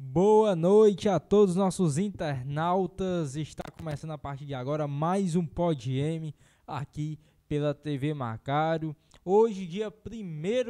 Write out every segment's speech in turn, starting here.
Boa noite a todos nossos internautas. Está começando a partir de agora mais um Pod M aqui pela TV Macário. Hoje, dia 1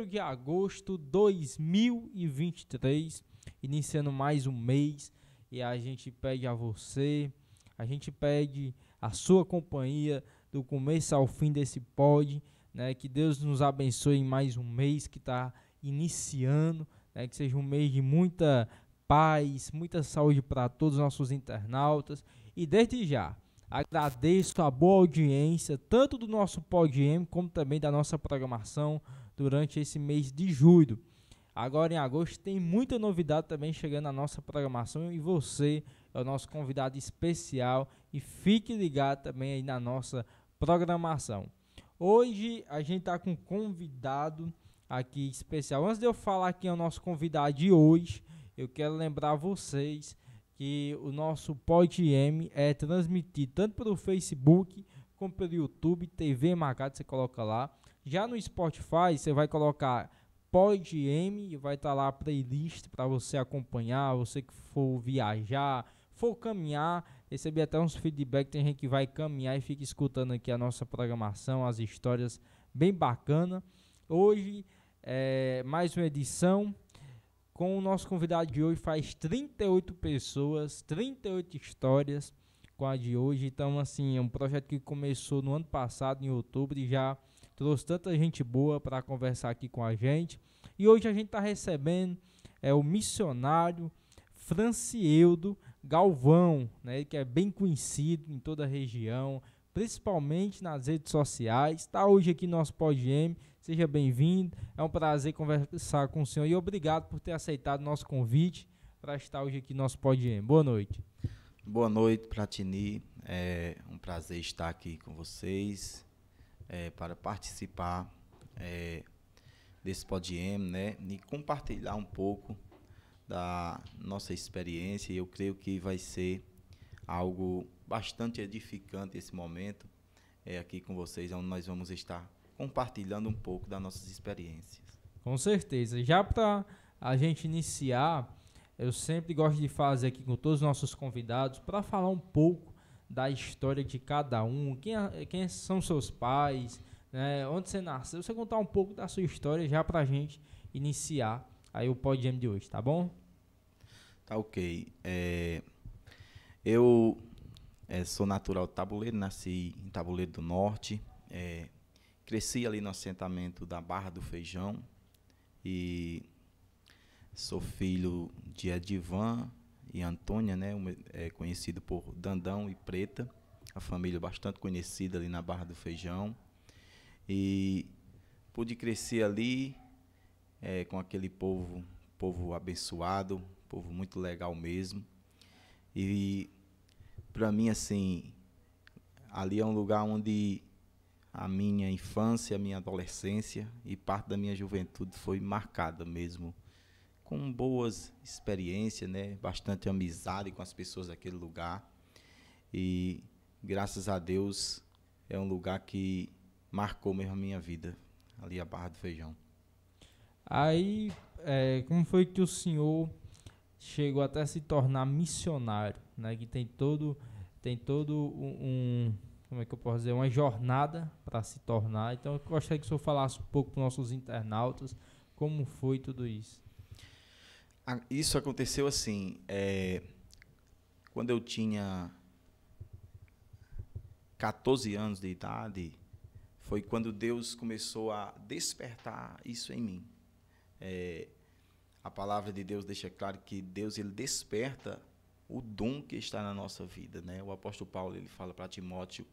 de agosto de 2023, iniciando mais um mês e a gente pede a você, a gente pede a sua companhia do começo ao fim desse pod, né? Que Deus nos abençoe em mais um mês que está iniciando, né? Que seja um mês de muita paz, muita saúde para todos os nossos internautas. E desde já, agradeço a boa audiência, tanto do nosso PodM, como também da nossa programação durante esse mês de julho. Agora em agosto tem muita novidade também chegando na nossa programação e você é o nosso convidado especial e fique ligado também aí na nossa programação. Hoje a gente está com um convidado aqui especial. Antes de eu falar quem é o nosso convidado de hoje, eu quero lembrar vocês que o nosso PodM é transmitido tanto pelo Facebook como pelo YouTube, TV Marcado, você coloca lá. Já no Spotify, você vai colocar PodM e vai estar tá lá a playlist para você acompanhar, você que for viajar, for caminhar, receber até uns feedback, tem gente que vai caminhar e fica escutando aqui a nossa programação, as histórias bem bacana. Hoje é mais uma edição com o nosso convidado de hoje faz 38 pessoas, 38 histórias com a de hoje. Então, assim, é um projeto que começou no ano passado, em outubro, e já trouxe tanta gente boa para conversar aqui com a gente. E hoje a gente está recebendo é, o missionário Francieldo Galvão, né, que é bem conhecido em toda a região, principalmente nas redes sociais. Está hoje aqui no nosso PodGM Seja bem-vindo. É um prazer conversar com o senhor e obrigado por ter aceitado nosso convite para estar hoje aqui no nosso Podiem. Boa noite. Boa noite, Pratini. É um prazer estar aqui com vocês é, para participar é, desse Podiem, né? E compartilhar um pouco da nossa experiência. Eu creio que vai ser algo bastante edificante esse momento é, aqui com vocês, onde nós vamos estar compartilhando um pouco das nossas experiências. Com certeza. Já para a gente iniciar, eu sempre gosto de fazer aqui com todos os nossos convidados para falar um pouco da história de cada um, quem, é, quem são seus pais, né, onde você nasceu, você contar um pouco da sua história já para a gente iniciar aí o podium de hoje, tá bom? Tá ok. É, eu é, sou natural de Tabuleiro, nasci em Tabuleiro do Norte, é, Cresci ali no assentamento da Barra do Feijão e sou filho de Edivan e Antônia, né, é conhecido por Dandão e Preta, a família bastante conhecida ali na Barra do Feijão. E pude crescer ali é, com aquele povo, povo abençoado, povo muito legal mesmo. E para mim assim, ali é um lugar onde a minha infância, a minha adolescência e parte da minha juventude foi marcada mesmo com boas experiências, né? Bastante amizade com as pessoas daquele lugar. E graças a Deus é um lugar que marcou mesmo a minha vida, ali a Barra do Feijão. Aí, é, como foi que o senhor chegou até se tornar missionário, né? Que tem todo tem todo um, como é que eu posso dizer, uma jornada para se tornar. Então eu gostaria que o senhor falasse um pouco para os nossos internautas como foi tudo isso. Isso aconteceu assim, é, quando eu tinha 14 anos de idade, foi quando Deus começou a despertar isso em mim. É, a palavra de Deus deixa claro que Deus ele desperta o dom que está na nossa vida, né? O apóstolo Paulo ele fala para Timóteo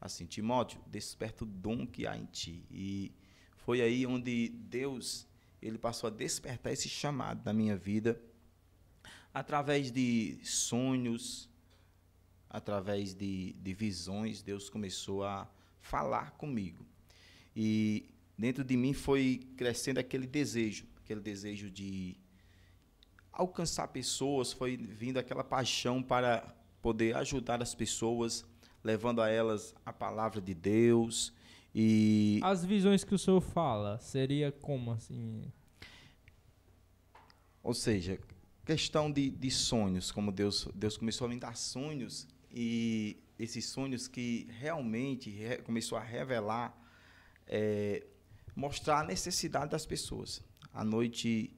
assim, Timóteo, desperta o dom que há em ti. E foi aí onde Deus ele passou a despertar esse chamado na minha vida através de sonhos, através de, de visões, Deus começou a falar comigo. E dentro de mim foi crescendo aquele desejo, aquele desejo de alcançar pessoas, foi vindo aquela paixão para poder ajudar as pessoas, levando a elas a palavra de Deus. E as visões que o senhor fala seria como assim? Ou seja, questão de, de sonhos, como Deus Deus começou a me dar sonhos e esses sonhos que realmente re, começou a revelar, é, mostrar a necessidade das pessoas. À noite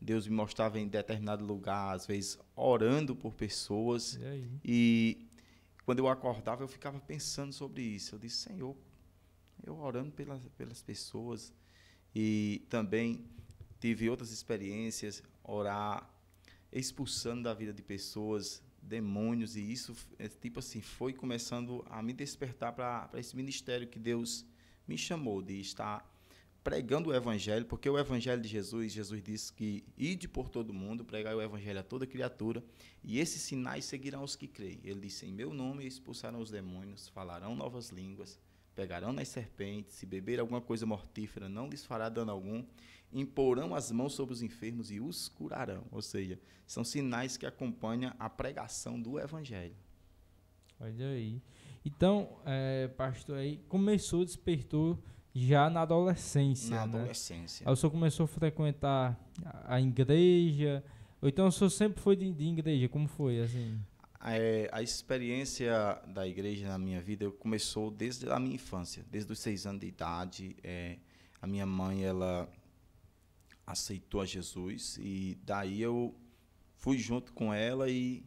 Deus me mostrava em determinado lugar, às vezes orando por pessoas e quando eu acordava, eu ficava pensando sobre isso. Eu disse, Senhor, eu orando pelas, pelas pessoas. E também tive outras experiências, orar, expulsando da vida de pessoas demônios. E isso, é, tipo assim, foi começando a me despertar para esse ministério que Deus me chamou de estar pregando o evangelho, porque o evangelho de Jesus, Jesus disse que ide por todo mundo, pregai o evangelho a toda criatura, e esses sinais seguirão os que creem. Ele disse: Em meu nome expulsarão os demônios, falarão novas línguas, pegarão nas serpentes, se beber alguma coisa mortífera, não lhes fará dano algum, imporão as mãos sobre os enfermos e os curarão. Ou seja, são sinais que acompanham a pregação do evangelho. Olha aí. Então, é, pastor, aí começou, despertou já na adolescência. Na né? adolescência. Aí o senhor começou a frequentar a, a igreja. Ou então o senhor sempre foi de, de igreja? Como foi assim? É, a experiência da igreja na minha vida começou desde a minha infância, desde os seis anos de idade. É, a minha mãe ela aceitou a Jesus e daí eu fui junto com ela e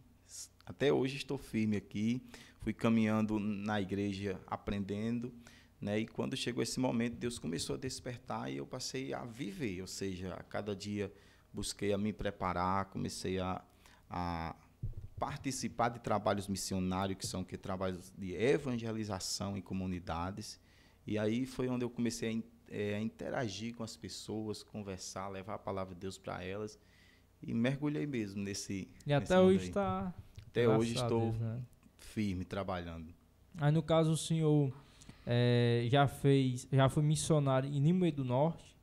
até hoje estou firme aqui. Fui caminhando na igreja, aprendendo. Né? E quando chegou esse momento, Deus começou a despertar e eu passei a viver, ou seja, a cada dia busquei a me preparar, comecei a, a participar de trabalhos missionários, que são que trabalhos de evangelização em comunidades. E aí foi onde eu comecei a, é, a interagir com as pessoas, conversar, levar a palavra de Deus para elas. E mergulhei mesmo nesse. E nesse tá, até hoje está. Até hoje estou Deus, né? firme, trabalhando. Aí, no caso, o senhor é, já fez, já foi missionário em Limoeiro do Norte.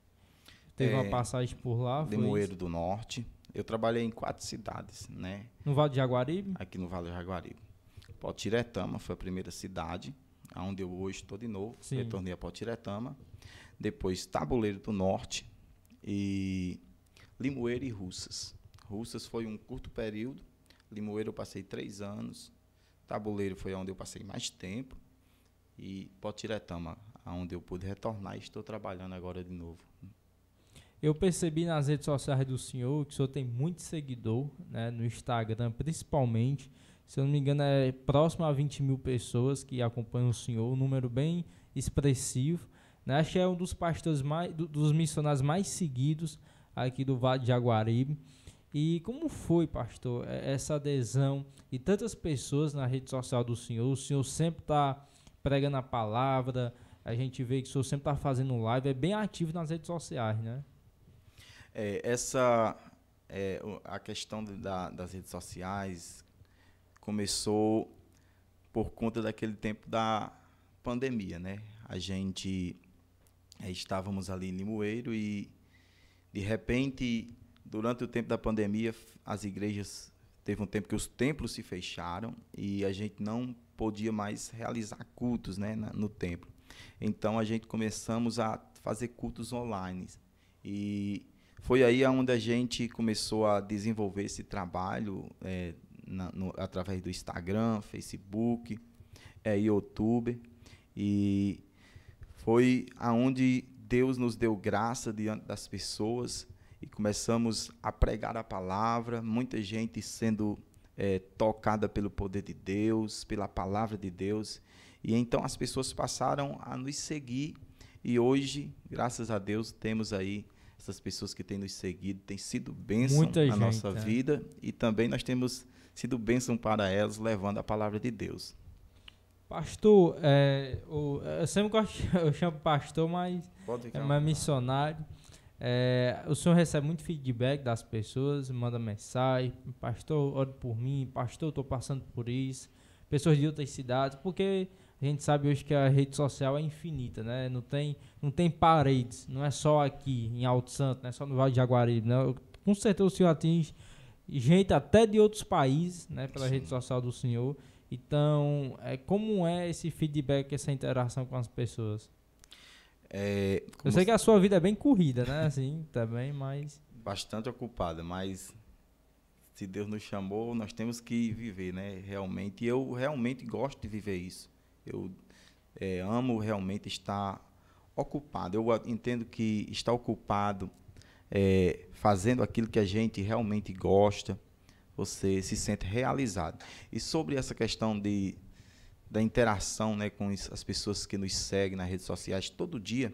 Teve é, uma passagem por lá. Limoeiro do Norte. Eu trabalhei em quatro cidades, né? No Vale do Jaguaribe? Aqui no Vale do Jaguaribe. Potiretama foi a primeira cidade, onde eu hoje estou de novo. Sim. Retornei a Potiretama. Depois Tabuleiro do Norte e Limoeiro e Russas. Russas foi um curto período. Limoeiro eu passei três anos. Tabuleiro foi onde eu passei mais tempo e Potiretama, aonde eu pude retornar e estou trabalhando agora de novo. Eu percebi nas redes sociais do senhor que o senhor tem muito seguidor, né, no Instagram principalmente. Se eu não me engano, é próximo a 20 mil pessoas que acompanham o senhor, um número bem expressivo. Né? Acho que é um dos pastores mais, do, dos missionários mais seguidos aqui do Vale de Jaguaribe. E como foi, pastor, é, essa adesão e tantas pessoas na rede social do senhor? O senhor sempre está pregando a palavra, a gente vê que o senhor sempre está fazendo live, é bem ativo nas redes sociais, né? É, essa é, a questão da, das redes sociais começou por conta daquele tempo da pandemia, né? A gente é, estávamos ali em Limoeiro e de repente, durante o tempo da pandemia, as igrejas Teve um tempo que os templos se fecharam e a gente não podia mais realizar cultos né, na, no templo. Então a gente começamos a fazer cultos online. E foi aí onde a gente começou a desenvolver esse trabalho é, na, no, através do Instagram, Facebook, é, YouTube. E foi aonde Deus nos deu graça diante das pessoas e começamos a pregar a palavra, muita gente sendo é, tocada pelo poder de Deus, pela palavra de Deus. E então as pessoas passaram a nos seguir e hoje, graças a Deus, temos aí essas pessoas que têm nos seguido, tem sido bênção muita na gente, nossa é. vida e também nós temos sido bênção para elas, levando a palavra de Deus. Pastor, é, o, eu sempre gosto, eu chamo pastor, mas é mais missionário. É, o senhor recebe muito feedback das pessoas, manda mensagem, pastor, ore por mim, pastor, estou passando por isso, pessoas de outras cidades, porque a gente sabe hoje que a rede social é infinita, né? Não tem, não tem paredes, não é só aqui em Alto Santo, não é só no Vale de Jaguaribe, não? Com certeza o senhor atinge gente até de outros países, né? Pela Sim. rede social do senhor. Então, é, como é esse feedback, essa interação com as pessoas? É, eu sei que a sua vida é bem corrida, né? Assim, também, mas. Bastante ocupada, mas se Deus nos chamou, nós temos que viver, né? Realmente. E eu realmente gosto de viver isso. Eu é, amo realmente estar ocupado. Eu entendo que estar ocupado é, fazendo aquilo que a gente realmente gosta, você se sente realizado. E sobre essa questão de da interação né, com as pessoas que nos seguem nas redes sociais todo dia,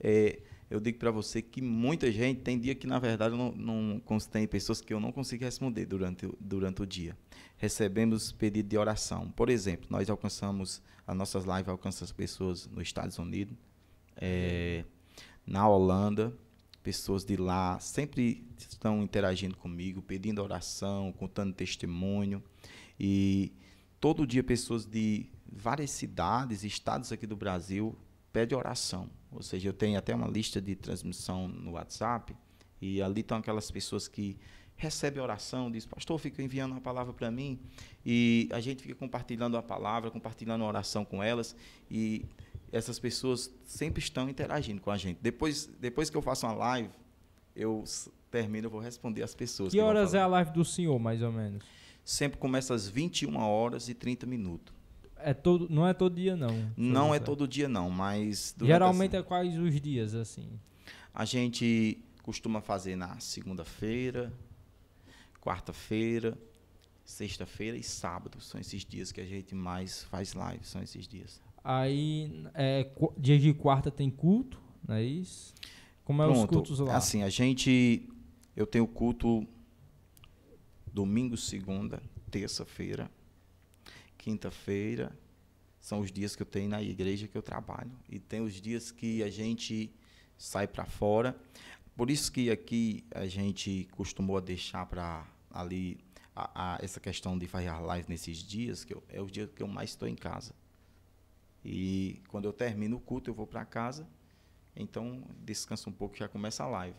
é, eu digo para você que muita gente tem dia que, na verdade, não, não, tem pessoas que eu não consigo responder durante, durante o dia. Recebemos pedido de oração. Por exemplo, nós alcançamos, as nossas lives alcançam as pessoas nos Estados Unidos, é, na Holanda, pessoas de lá sempre estão interagindo comigo, pedindo oração, contando testemunho. E todo dia pessoas de várias cidades, estados aqui do Brasil pedem oração. Ou seja, eu tenho até uma lista de transmissão no WhatsApp e ali estão aquelas pessoas que recebem oração, diz pastor, fica enviando uma palavra para mim e a gente fica compartilhando a palavra, compartilhando a oração com elas e essas pessoas sempre estão interagindo com a gente. Depois, depois que eu faço uma live, eu termino, eu vou responder as pessoas. Que, que horas é a live do senhor, mais ou menos? sempre começa às 21 horas e 30 minutos. É todo, não é todo dia, não. Não é todo dia, não, mas. Geralmente assim, é quais os dias, assim? A gente costuma fazer na segunda-feira, quarta-feira, sexta-feira e sábado. São esses dias que a gente mais faz live, são esses dias. Aí, é, dias de quarta tem culto, não é isso? Como é Pronto, os cultos lá? Assim, a gente. Eu tenho culto domingo, segunda, terça-feira, quinta-feira. São os dias que eu tenho na igreja que eu trabalho. E tem os dias que a gente sai para fora. Por isso que aqui a gente costumou deixar para ali a, a, essa questão de fazer live nesses dias, que eu, é o dia que eu mais estou em casa. E quando eu termino o culto, eu vou para casa. Então, descansa um pouco já começa a live.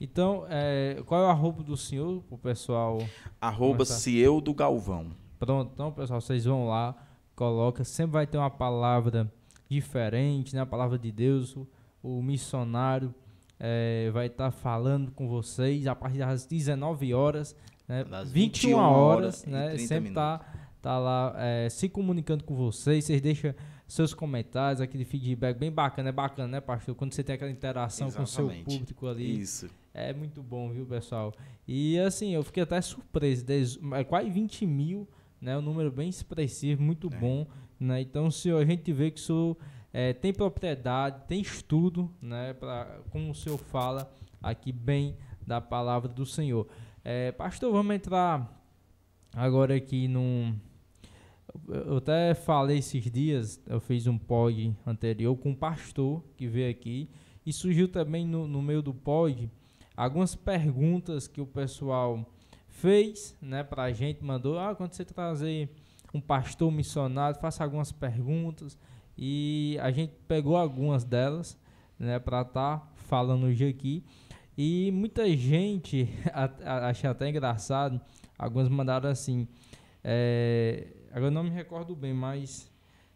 Então, é, qual é o arroba do senhor o pessoal? Arroba Cieu do Galvão. Pronto, então, pessoal, vocês vão lá, coloca, sempre vai ter uma palavra diferente, né? A palavra de Deus, o, o missionário é, vai estar tá falando com vocês a partir das 19 horas, né? Das 21, horas, horas né? Sempre está tá lá é, se comunicando com vocês, vocês deixam seus comentários, aquele feedback bem bacana. É bacana, né, pastor? Quando você tem aquela interação Exatamente. com o seu público ali. Isso. É muito bom, viu, pessoal? E assim, eu fiquei até surpreso. É quase 20 mil, né? Um número bem expressivo, muito é. bom. Né? Então, se a gente vê que isso é, tem propriedade, tem estudo, né? Pra, como o senhor fala aqui bem da palavra do Senhor. É, pastor, vamos entrar agora aqui num eu até falei esses dias, eu fiz um pod anterior com um pastor que veio aqui e surgiu também no, no meio do pod algumas perguntas que o pessoal fez, né, pra gente, mandou, ah, quando você trazer um pastor missionário, faça algumas perguntas e a gente pegou algumas delas, né, para estar tá falando hoje aqui. E muita gente, achei até engraçado, algumas mandaram assim, é, Agora não me recordo bem, mas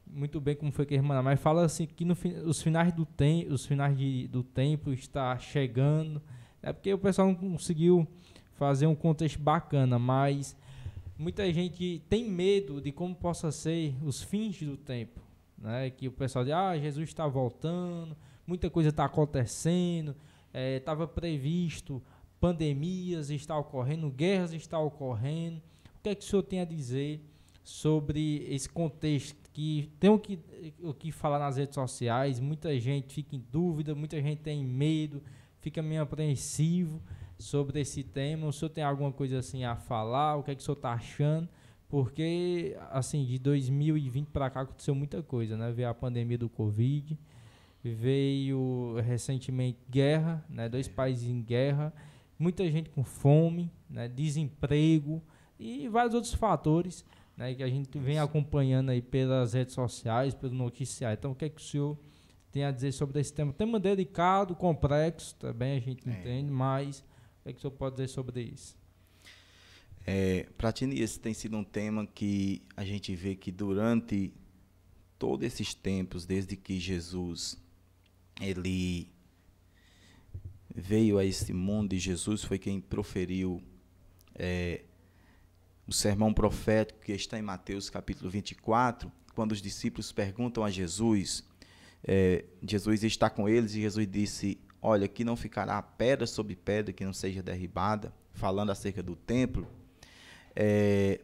muito bem como foi que irmã, mas fala assim que no, os finais do tempo, os finais de, do tempo está chegando. É porque o pessoal não conseguiu fazer um contexto bacana, mas muita gente tem medo de como possa ser os fins do tempo, né? Que o pessoal diz: "Ah, Jesus está voltando, muita coisa está acontecendo, é, estava é, previsto pandemias está ocorrendo, guerras está ocorrendo". O que é que o senhor tem a dizer? sobre esse contexto que tem o que, o que falar nas redes sociais, muita gente fica em dúvida, muita gente tem medo, fica meio apreensivo sobre esse tema. O senhor tem alguma coisa assim a falar? O que é que o senhor está achando? Porque, assim, de 2020 para cá aconteceu muita coisa, né? Veio a pandemia do Covid, veio recentemente guerra, né? Dois é. países em guerra, muita gente com fome, né? desemprego e vários outros fatores né, que a gente vem acompanhando aí pelas redes sociais, pelo noticiário. Então, o que é que o senhor tem a dizer sobre esse tema? Tema delicado, complexo também, a gente é. entende, mas o que, é que o senhor pode dizer sobre isso? É, Pratini, esse tem sido um tema que a gente vê que durante todos esses tempos, desde que Jesus ele veio a esse mundo e Jesus foi quem proferiu é, o sermão profético que está em Mateus capítulo 24, quando os discípulos perguntam a Jesus, é, Jesus está com eles e Jesus disse: Olha, que não ficará pedra sobre pedra que não seja derribada, falando acerca do templo. É,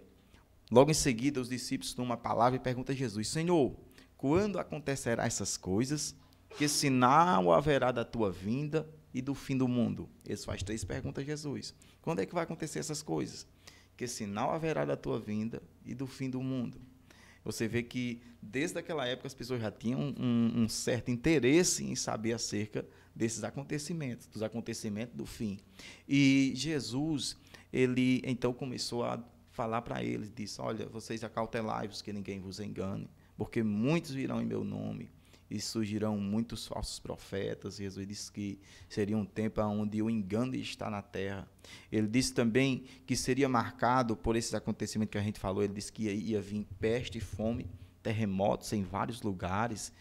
logo em seguida, os discípulos tomam uma palavra e perguntam a Jesus: Senhor, quando acontecerá essas coisas? Que sinal haverá da tua vinda e do fim do mundo? Eles faz três perguntas a Jesus: Quando é que vai acontecer essas coisas? que sinal haverá da tua vinda e do fim do mundo. Você vê que desde aquela época as pessoas já tinham um, um certo interesse em saber acerca desses acontecimentos, dos acontecimentos do fim. E Jesus, ele então começou a falar para eles, disse: Olha, vocês acautelai-vos que ninguém vos engane, porque muitos virão em meu nome e surgirão muitos falsos profetas. Jesus disse que seria um tempo onde o engano está na terra. Ele disse também que seria marcado por esses acontecimentos que a gente falou. Ele disse que ia, ia vir peste, fome, terremotos em vários lugares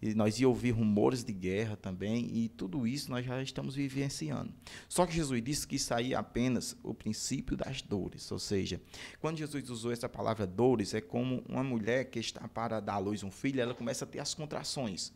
e nós ia ouvir rumores de guerra também, e tudo isso nós já estamos vivenciando. Só que Jesus disse que isso aí é apenas o princípio das dores, ou seja, quando Jesus usou essa palavra dores, é como uma mulher que está para dar à luz um filho, ela começa a ter as contrações.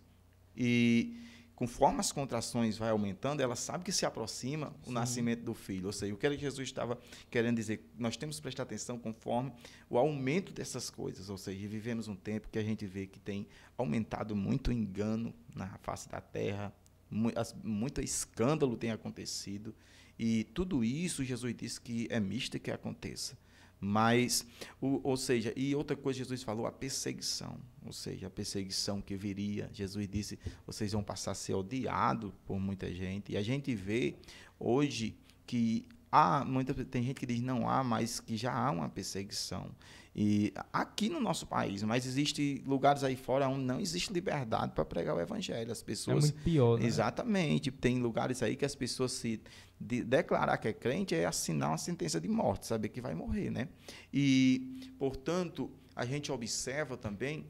E conforme as contrações vai aumentando, ela sabe que se aproxima o Sim. nascimento do filho. Ou seja, o que Jesus estava querendo dizer? Nós temos que prestar atenção conforme o aumento dessas coisas. Ou seja, vivemos um tempo que a gente vê que tem aumentado muito o engano na face da terra, muito escândalo tem acontecido. E tudo isso, Jesus disse que é misto que aconteça. Mas, ou seja, e outra coisa Jesus falou, a perseguição ou seja, a perseguição que viria. Jesus disse: vocês vão passar a ser odiados por muita gente. E a gente vê hoje que há muita, tem gente que diz não há, mas que já há uma perseguição. E aqui no nosso país, mas existem lugares aí fora onde não existe liberdade para pregar o evangelho. As pessoas. É muito pior, né? Exatamente. Tem lugares aí que as pessoas se de declarar que é crente é assinar uma sentença de morte, saber que vai morrer, né? E, portanto, a gente observa também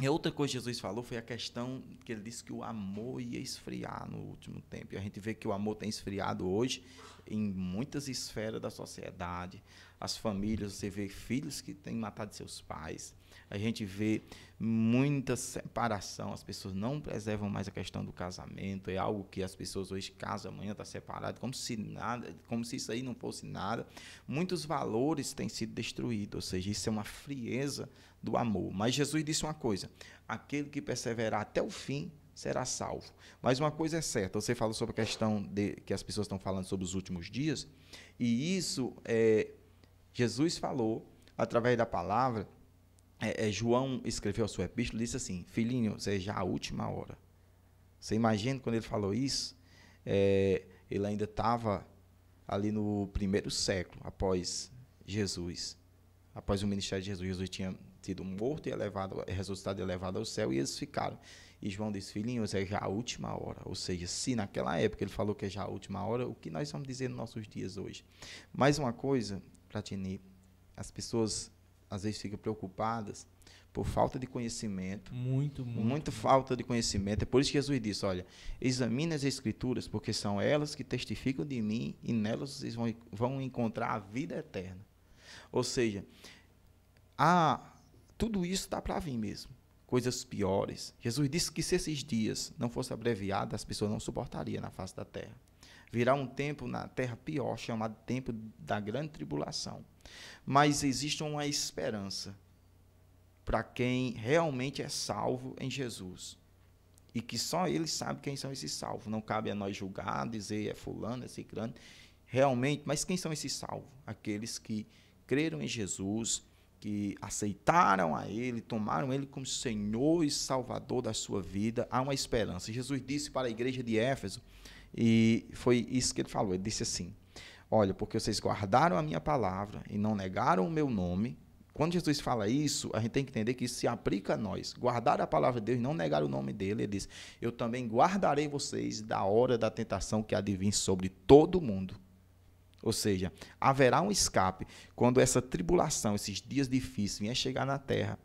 e outra coisa que Jesus falou foi a questão que ele disse que o amor ia esfriar no último tempo. E a gente vê que o amor tem esfriado hoje em muitas esferas da sociedade, as famílias, você vê filhos que têm matado seus pais, a gente vê muita separação, as pessoas não preservam mais a questão do casamento, é algo que as pessoas hoje casam, amanhã tá separado, como se nada, como se isso aí não fosse nada. Muitos valores têm sido destruídos, ou seja, isso é uma frieza do amor. Mas Jesus disse uma coisa: aquele que perseverar até o fim será salvo. Mas uma coisa é certa, você falou sobre a questão de, que as pessoas estão falando sobre os últimos dias, e isso é, Jesus falou, através da palavra, é, é, João escreveu a sua epístola e disse assim: Filhinho, seja a última hora. Você imagina quando ele falou isso? É, ele ainda estava ali no primeiro século, após Jesus, após o ministério de Jesus. Jesus tinha tido morto e elevado, ressuscitado e elevado ao céu, e eles ficaram. E João disse, filhinhos, é já a última hora. Ou seja, se naquela época ele falou que é já a última hora, o que nós vamos dizer nos nossos dias hoje? Mais uma coisa Platini, as pessoas às vezes ficam preocupadas por falta de conhecimento. Muito, muito. Muita falta de conhecimento. É por isso que Jesus disse: olha, examine as Escrituras, porque são elas que testificam de mim e nelas vocês vão, vão encontrar a vida eterna. Ou seja, a, ah, tudo isso está para vir mesmo coisas piores. Jesus disse que se esses dias não fossem abreviados, as pessoas não suportariam na face da terra. Virá um tempo na terra pior, chamado tempo da grande tribulação. Mas existe uma esperança para quem realmente é salvo em Jesus. E que só ele sabe quem são esses salvos. Não cabe a nós julgar, dizer é fulano, é ciclano. Realmente, mas quem são esses salvos? Aqueles que creram em Jesus que aceitaram a Ele, tomaram Ele como Senhor e Salvador da sua vida, há uma esperança. Jesus disse para a igreja de Éfeso, e foi isso que ele falou: ele disse assim, Olha, porque vocês guardaram a minha palavra e não negaram o meu nome. Quando Jesus fala isso, a gente tem que entender que isso se aplica a nós. Guardar a palavra de Deus, e não negar o nome dele. Ele diz: Eu também guardarei vocês da hora da tentação que há de vir sobre todo mundo ou seja, haverá um escape quando essa tribulação, esses dias difíceis vier chegar na terra.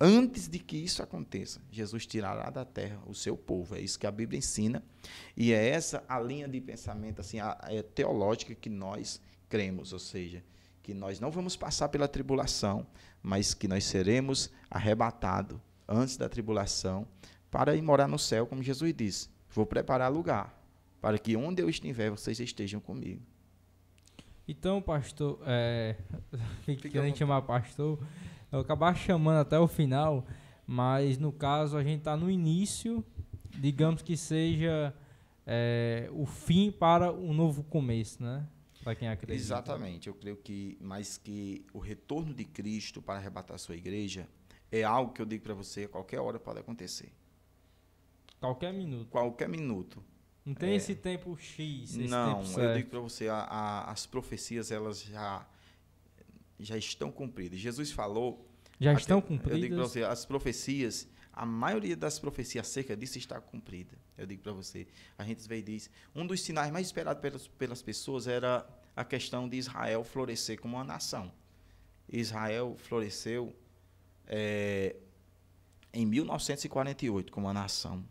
Antes de que isso aconteça, Jesus tirará da terra o seu povo. É isso que a Bíblia ensina. E é essa a linha de pensamento assim, a, a é teológica que nós cremos. Ou seja, que nós não vamos passar pela tribulação, mas que nós seremos arrebatados antes da tribulação para ir morar no céu, como Jesus disse. Vou preparar lugar para que onde eu estiver, vocês estejam comigo. Então, pastor, é, querendo chamar pastor, eu acabar chamando até o final, mas no caso a gente está no início, digamos que seja é, o fim para um novo começo, né? Para quem acredita. Exatamente, eu creio que, mas que o retorno de Cristo para arrebatar a sua igreja é algo que eu digo para você, a qualquer hora pode acontecer. Qualquer minuto. Qualquer minuto. Não tem é, esse tempo X. Esse não, tempo eu digo para você, a, a, as profecias elas já, já estão cumpridas. Jesus falou. Já até, estão cumpridas? Eu digo para você, as profecias, a maioria das profecias acerca disso está cumprida. Eu digo para você. A gente veio e diz: um dos sinais mais esperados pelas, pelas pessoas era a questão de Israel florescer como uma nação. Israel floresceu é, em 1948 como uma nação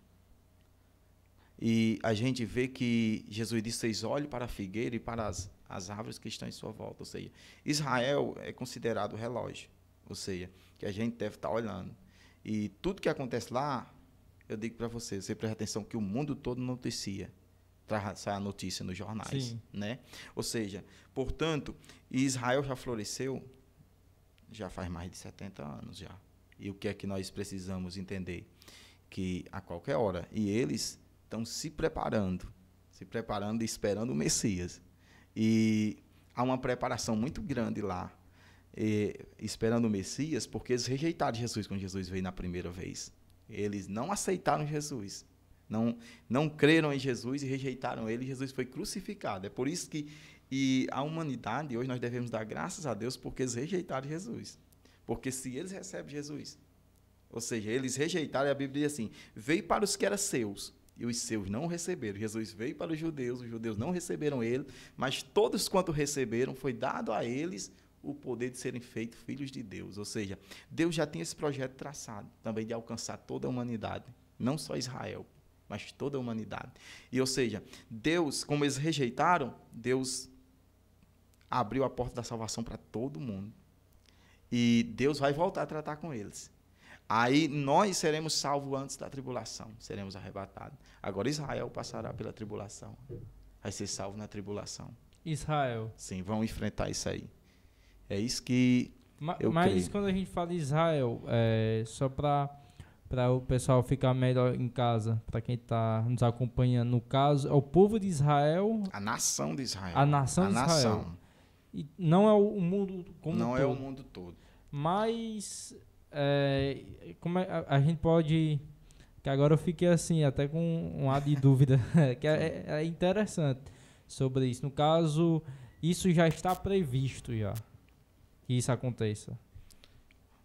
e a gente vê que Jesus disse: vocês olhem para a figueira e para as, as árvores que estão em sua volta. Ou seja, Israel é considerado relógio. Ou seja, que a gente deve estar olhando. E tudo que acontece lá, eu digo para você, você presta atenção que o mundo todo noticia. Sai a notícia nos jornais. Né? Ou seja, portanto, Israel já floresceu já faz mais de 70 anos já. E o que é que nós precisamos entender? Que a qualquer hora, e eles estão se preparando, se preparando e esperando o Messias. E há uma preparação muito grande lá, e, esperando o Messias, porque eles rejeitaram Jesus quando Jesus veio na primeira vez. Eles não aceitaram Jesus. Não, não creram em Jesus e rejeitaram ele, e Jesus foi crucificado. É por isso que e a humanidade, hoje nós devemos dar graças a Deus porque eles rejeitaram Jesus. Porque se eles recebem Jesus, ou seja, eles rejeitaram, a Bíblia diz assim: veio para os que eram seus, e os seus não receberam. Jesus veio para os judeus, os judeus não receberam ele, mas todos quanto receberam foi dado a eles o poder de serem feitos filhos de Deus. Ou seja, Deus já tinha esse projeto traçado também de alcançar toda a humanidade, não só Israel, mas toda a humanidade. E ou seja, Deus, como eles rejeitaram, Deus abriu a porta da salvação para todo mundo. E Deus vai voltar a tratar com eles. Aí nós seremos salvos antes da tribulação, seremos arrebatados. Agora Israel passará pela tribulação, vai ser salvo na tribulação. Israel. Sim, vão enfrentar isso aí. É isso que. Ma eu mas creio. quando a gente fala Israel, é só para para o pessoal ficar melhor em casa, para quem está nos acompanhando, no caso, é o povo de Israel. A nação de Israel. A nação a de nação. Israel. E não é o mundo como Não todo. é o mundo todo. Mas é, como é, a, a, gente pode. Que agora eu fiquei assim, até com um ar de dúvida, que é, é, é, interessante sobre isso. No caso, isso já está previsto já, que isso aconteça.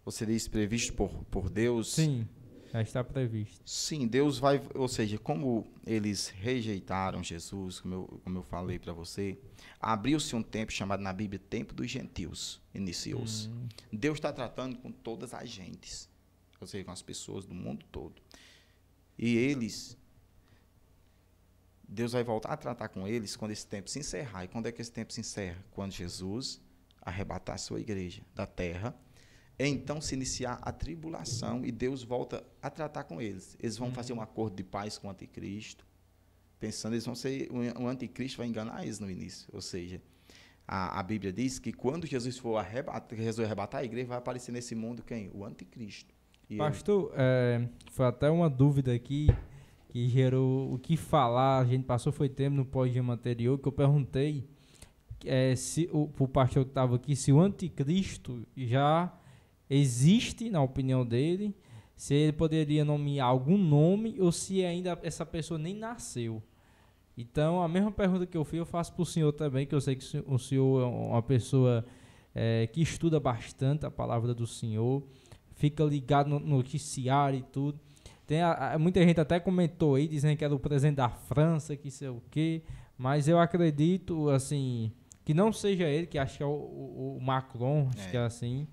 Você diz previsto por, por Deus? Sim. Já está previsto. Sim, Deus vai, ou seja, como eles rejeitaram Jesus, como eu, como eu falei para você, abriu-se um tempo chamado na Bíblia tempo dos gentios, iniciou-se. Hum. Deus está tratando com todas as gentes, ou seja, com as pessoas do mundo todo. E eles Deus vai voltar a tratar com eles quando esse tempo se encerrar. E quando é que esse tempo se encerra? Quando Jesus arrebatar a sua igreja da terra é então se iniciar a tribulação e Deus volta a tratar com eles. Eles vão fazer um uhum. acordo de paz com o anticristo, pensando eles vão ser o anticristo vai enganar eles no início, ou seja, a, a Bíblia diz que quando Jesus for arrebatar, arrebatar a igreja, vai aparecer nesse mundo quem? O anticristo. E Pastor, é, foi até uma dúvida aqui que gerou o que falar. A gente passou foi tempo no pós-gema anterior que eu perguntei é, se o, o pastor que estava aqui se o anticristo já existe, na opinião dele, se ele poderia nomear algum nome ou se ainda essa pessoa nem nasceu. Então, a mesma pergunta que eu fiz, eu faço para o senhor também, que eu sei que o senhor é uma pessoa é, que estuda bastante a palavra do senhor, fica ligado no noticiário e tudo. Tem a, a, muita gente até comentou aí, dizendo que era o presidente da França, que sei o quê, mas eu acredito, assim, que não seja ele, que acho que é o, o, o Macron, acho é. que é assim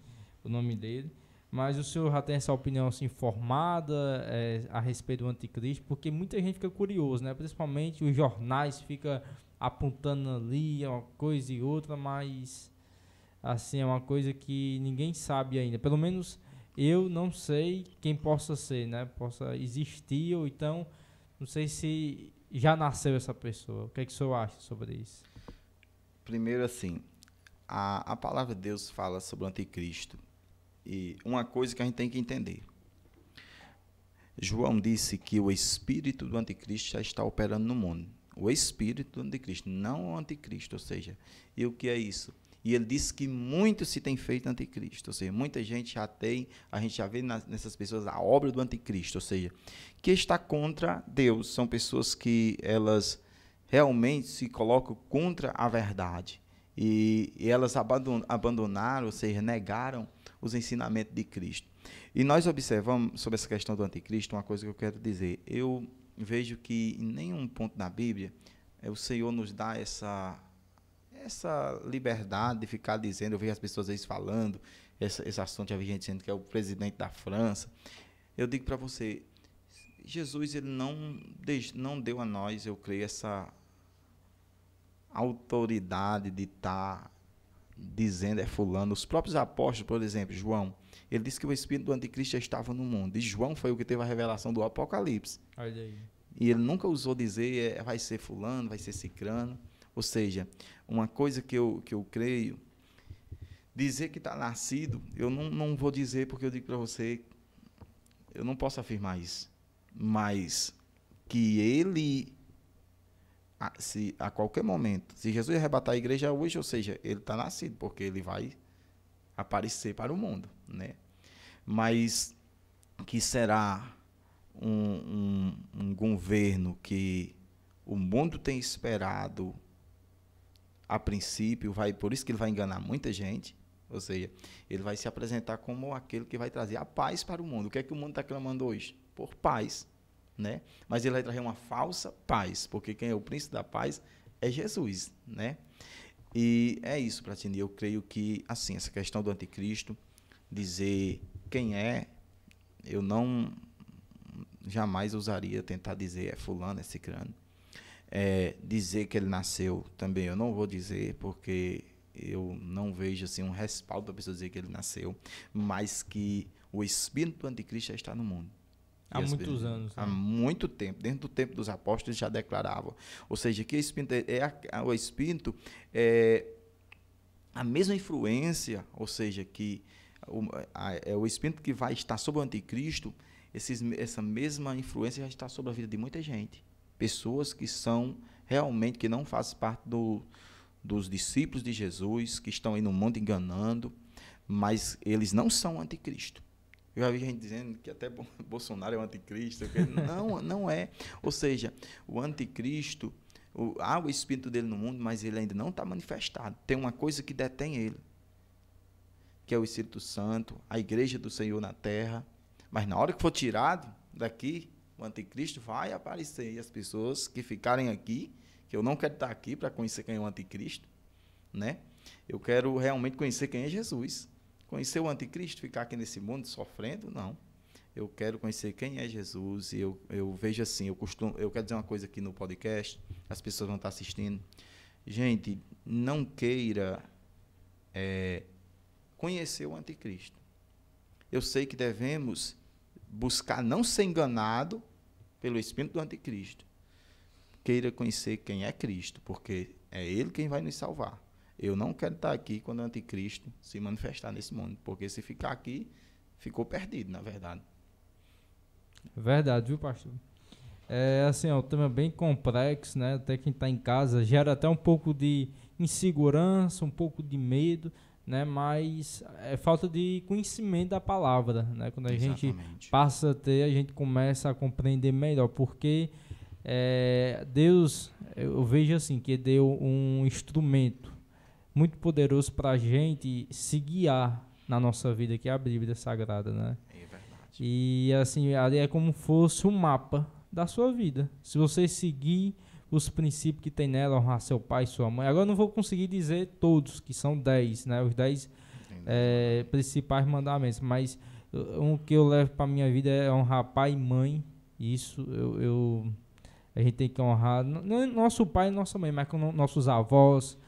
o nome dele. Mas o senhor já tem essa opinião assim, formada é, a respeito do anticristo? Porque muita gente fica curioso, né? Principalmente os jornais ficam apontando ali uma coisa e outra, mas assim, é uma coisa que ninguém sabe ainda. Pelo menos eu não sei quem possa ser, né? Possa existir ou então não sei se já nasceu essa pessoa. O que é que o senhor acha sobre isso? Primeiro assim, a, a palavra de Deus fala sobre o anticristo e uma coisa que a gente tem que entender. João disse que o espírito do anticristo já está operando no mundo. O espírito do anticristo, não o anticristo, ou seja, e o que é isso? E ele disse que muito se tem feito anticristo, ou seja, muita gente já tem, a gente já vê nas, nessas pessoas a obra do anticristo, ou seja, que está contra Deus, são pessoas que elas realmente se colocam contra a verdade e, e elas abandonaram, ou seja, negaram os ensinamentos de Cristo. E nós observamos sobre essa questão do anticristo uma coisa que eu quero dizer. Eu vejo que em nenhum ponto da Bíblia é, o Senhor nos dá essa essa liberdade de ficar dizendo, eu vejo as pessoas às vezes falando, esse, esse assunto já vi gente dizendo que é o presidente da França. Eu digo para você, Jesus ele não, não deu a nós, eu creio, essa autoridade de estar tá dizendo é fulano. Os próprios apóstolos, por exemplo, João, ele disse que o espírito do anticristo já estava no mundo. E João foi o que teve a revelação do Apocalipse. Olha aí. E ele nunca usou dizer é, vai ser fulano, vai ser cicrano. Ou seja, uma coisa que eu, que eu creio, dizer que está nascido, eu não, não vou dizer porque eu digo para você, eu não posso afirmar isso. Mas que ele a, se, a qualquer momento, se Jesus arrebatar a igreja hoje, ou seja, ele está nascido, porque ele vai aparecer para o mundo, né? Mas que será um, um, um governo que o mundo tem esperado a princípio, vai por isso que ele vai enganar muita gente, ou seja, ele vai se apresentar como aquele que vai trazer a paz para o mundo. O que é que o mundo está clamando hoje? Por paz né? Mas ele vai trazer uma falsa paz, porque quem é o príncipe da paz é Jesus, né? E é isso, Platini. Eu creio que, assim, essa questão do anticristo, dizer quem é, eu não jamais ousaria tentar dizer é fulano, é cicrano. É, dizer que ele nasceu também eu não vou dizer, porque eu não vejo assim um respaldo para a pessoa dizer que ele nasceu, mas que o espírito do anticristo já está no mundo. Há muitos anos. Né? Há muito tempo. Dentro do tempo dos apóstolos já declaravam. Ou seja, que espírito é, é, é o espírito é a mesma influência, ou seja, que o, a, é o espírito que vai estar sobre o anticristo, esses, essa mesma influência já está sobre a vida de muita gente. Pessoas que são realmente, que não fazem parte do, dos discípulos de Jesus, que estão aí no mundo enganando, mas eles não são anticristo. Eu já vi gente dizendo que até Bolsonaro é o anticristo. Não, não é. Ou seja, o anticristo, o, há o espírito dele no mundo, mas ele ainda não está manifestado. Tem uma coisa que detém ele, que é o Espírito Santo, a igreja do Senhor na terra. Mas na hora que for tirado daqui, o anticristo vai aparecer. E as pessoas que ficarem aqui, que eu não quero estar aqui para conhecer quem é o anticristo, né? Eu quero realmente conhecer quem é Jesus. Conhecer o anticristo, ficar aqui nesse mundo sofrendo? Não. Eu quero conhecer quem é Jesus e eu, eu vejo assim, eu costumo, eu quero dizer uma coisa aqui no podcast, as pessoas vão estar assistindo. Gente, não queira é, conhecer o anticristo. Eu sei que devemos buscar não ser enganado pelo espírito do anticristo. Queira conhecer quem é Cristo, porque é ele quem vai nos salvar. Eu não quero estar aqui quando o anticristo se manifestar nesse mundo, porque se ficar aqui, ficou perdido, na verdade. Verdade, viu, pastor? É assim, é um tema bem complexo, né? Até quem está em casa gera até um pouco de insegurança, um pouco de medo, né? Mas é falta de conhecimento da palavra, né? Quando a Exatamente. gente passa a ter, a gente começa a compreender melhor, porque é, Deus, eu vejo assim, que deu um instrumento muito poderoso para a gente se guiar na nossa vida, que é a Bíblia Sagrada, né? É verdade. E assim, ali é como fosse um mapa da sua vida. Se você seguir os princípios que tem nela, honrar seu pai e sua mãe. Agora eu não vou conseguir dizer todos, que são dez, né? Os dez é, principais mandamentos, mas uh, um que eu levo para minha vida é honrar pai e mãe. Isso eu, eu a gente tem que honrar nosso pai e nossa mãe, mas com nossos avós,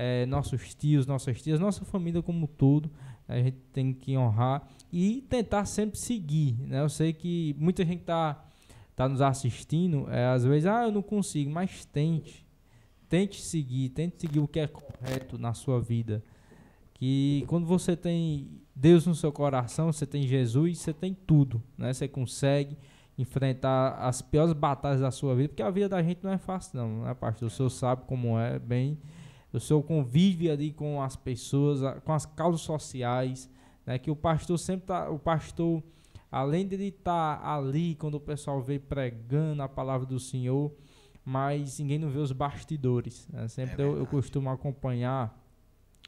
é, nossos tios, nossas tias, nossa família como um todo. A gente tem que honrar e tentar sempre seguir. Né? Eu sei que muita gente está tá nos assistindo, é, às vezes, ah, eu não consigo, mas tente. Tente seguir, tente seguir o que é correto na sua vida. Que quando você tem Deus no seu coração, você tem Jesus, você tem tudo. Né? Você consegue enfrentar as piores batalhas da sua vida, porque a vida da gente não é fácil, não, né, pastor? O senhor sabe como é, bem o seu convívio ali com as pessoas, com as causas sociais, né? Que o pastor sempre tá, o pastor além de ele estar tá ali quando o pessoal vem pregando a palavra do Senhor, mas ninguém não vê os bastidores. Né? Sempre é eu, eu costumo acompanhar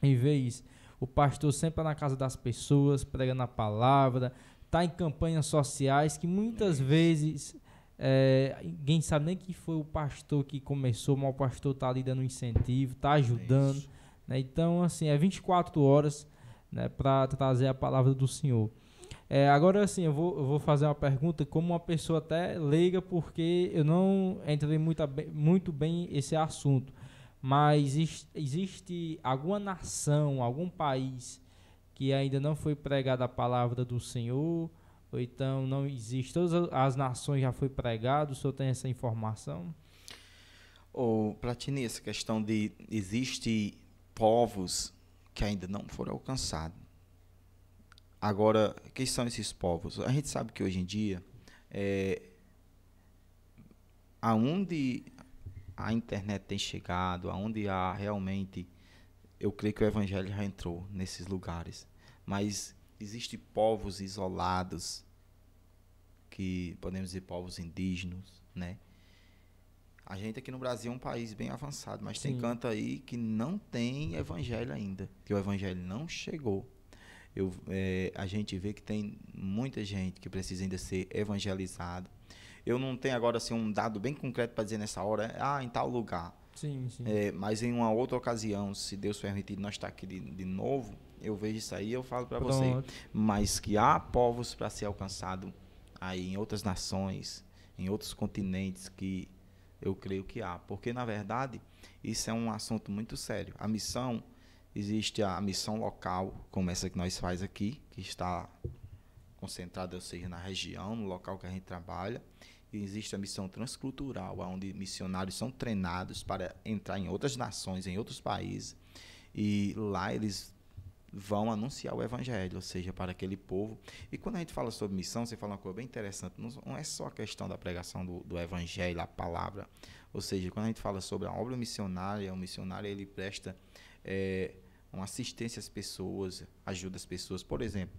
e ver isso. O pastor sempre tá na casa das pessoas, pregando a palavra, está em campanhas sociais que muitas é vezes é, ninguém sabe nem que foi o pastor que começou, mas o pastor tá ali dando incentivo, tá ajudando. É né? Então, assim, é 24 horas né, para trazer a palavra do Senhor. É, agora, assim, eu vou, eu vou, fazer uma pergunta como uma pessoa até leiga, porque eu não entrei muito, muito bem esse assunto. Mas existe alguma nação, algum país que ainda não foi pregada a palavra do Senhor? ou então não existe. Todas as nações já foi pregado, o senhor tem essa informação? Oh, Platini, essa questão de existe povos que ainda não foram alcançados. Agora, quem são esses povos? A gente sabe que hoje em dia, é, aonde a internet tem chegado, aonde há realmente, eu creio que o evangelho já entrou nesses lugares, mas Existem povos isolados, que podemos dizer povos indígenas, né? A gente aqui no Brasil é um país bem avançado, mas Sim. tem canto aí que não tem evangelho ainda, que o evangelho não chegou. Eu, é, a gente vê que tem muita gente que precisa ainda ser evangelizada. Eu não tenho agora assim, um dado bem concreto para dizer nessa hora, ah, em tal lugar. Sim, sim. É, mas em uma outra ocasião, se Deus permitir, nós estar tá aqui de, de novo, eu vejo isso aí, eu falo para você. Mas que há povos para ser alcançado aí em outras nações, em outros continentes que eu creio que há, porque na verdade isso é um assunto muito sério. A missão existe a missão local, como essa que nós faz aqui, que está concentrada, ou seja, na região, no local que a gente trabalha. E existe a missão transcultural, onde missionários são treinados para entrar em outras nações, em outros países, e lá eles vão anunciar o evangelho, ou seja, para aquele povo. E quando a gente fala sobre missão, você fala uma coisa bem interessante. Não é só a questão da pregação do, do evangelho, a palavra. Ou seja, quando a gente fala sobre a obra missionária, o missionário ele presta é, uma assistência às pessoas, ajuda as pessoas. Por exemplo,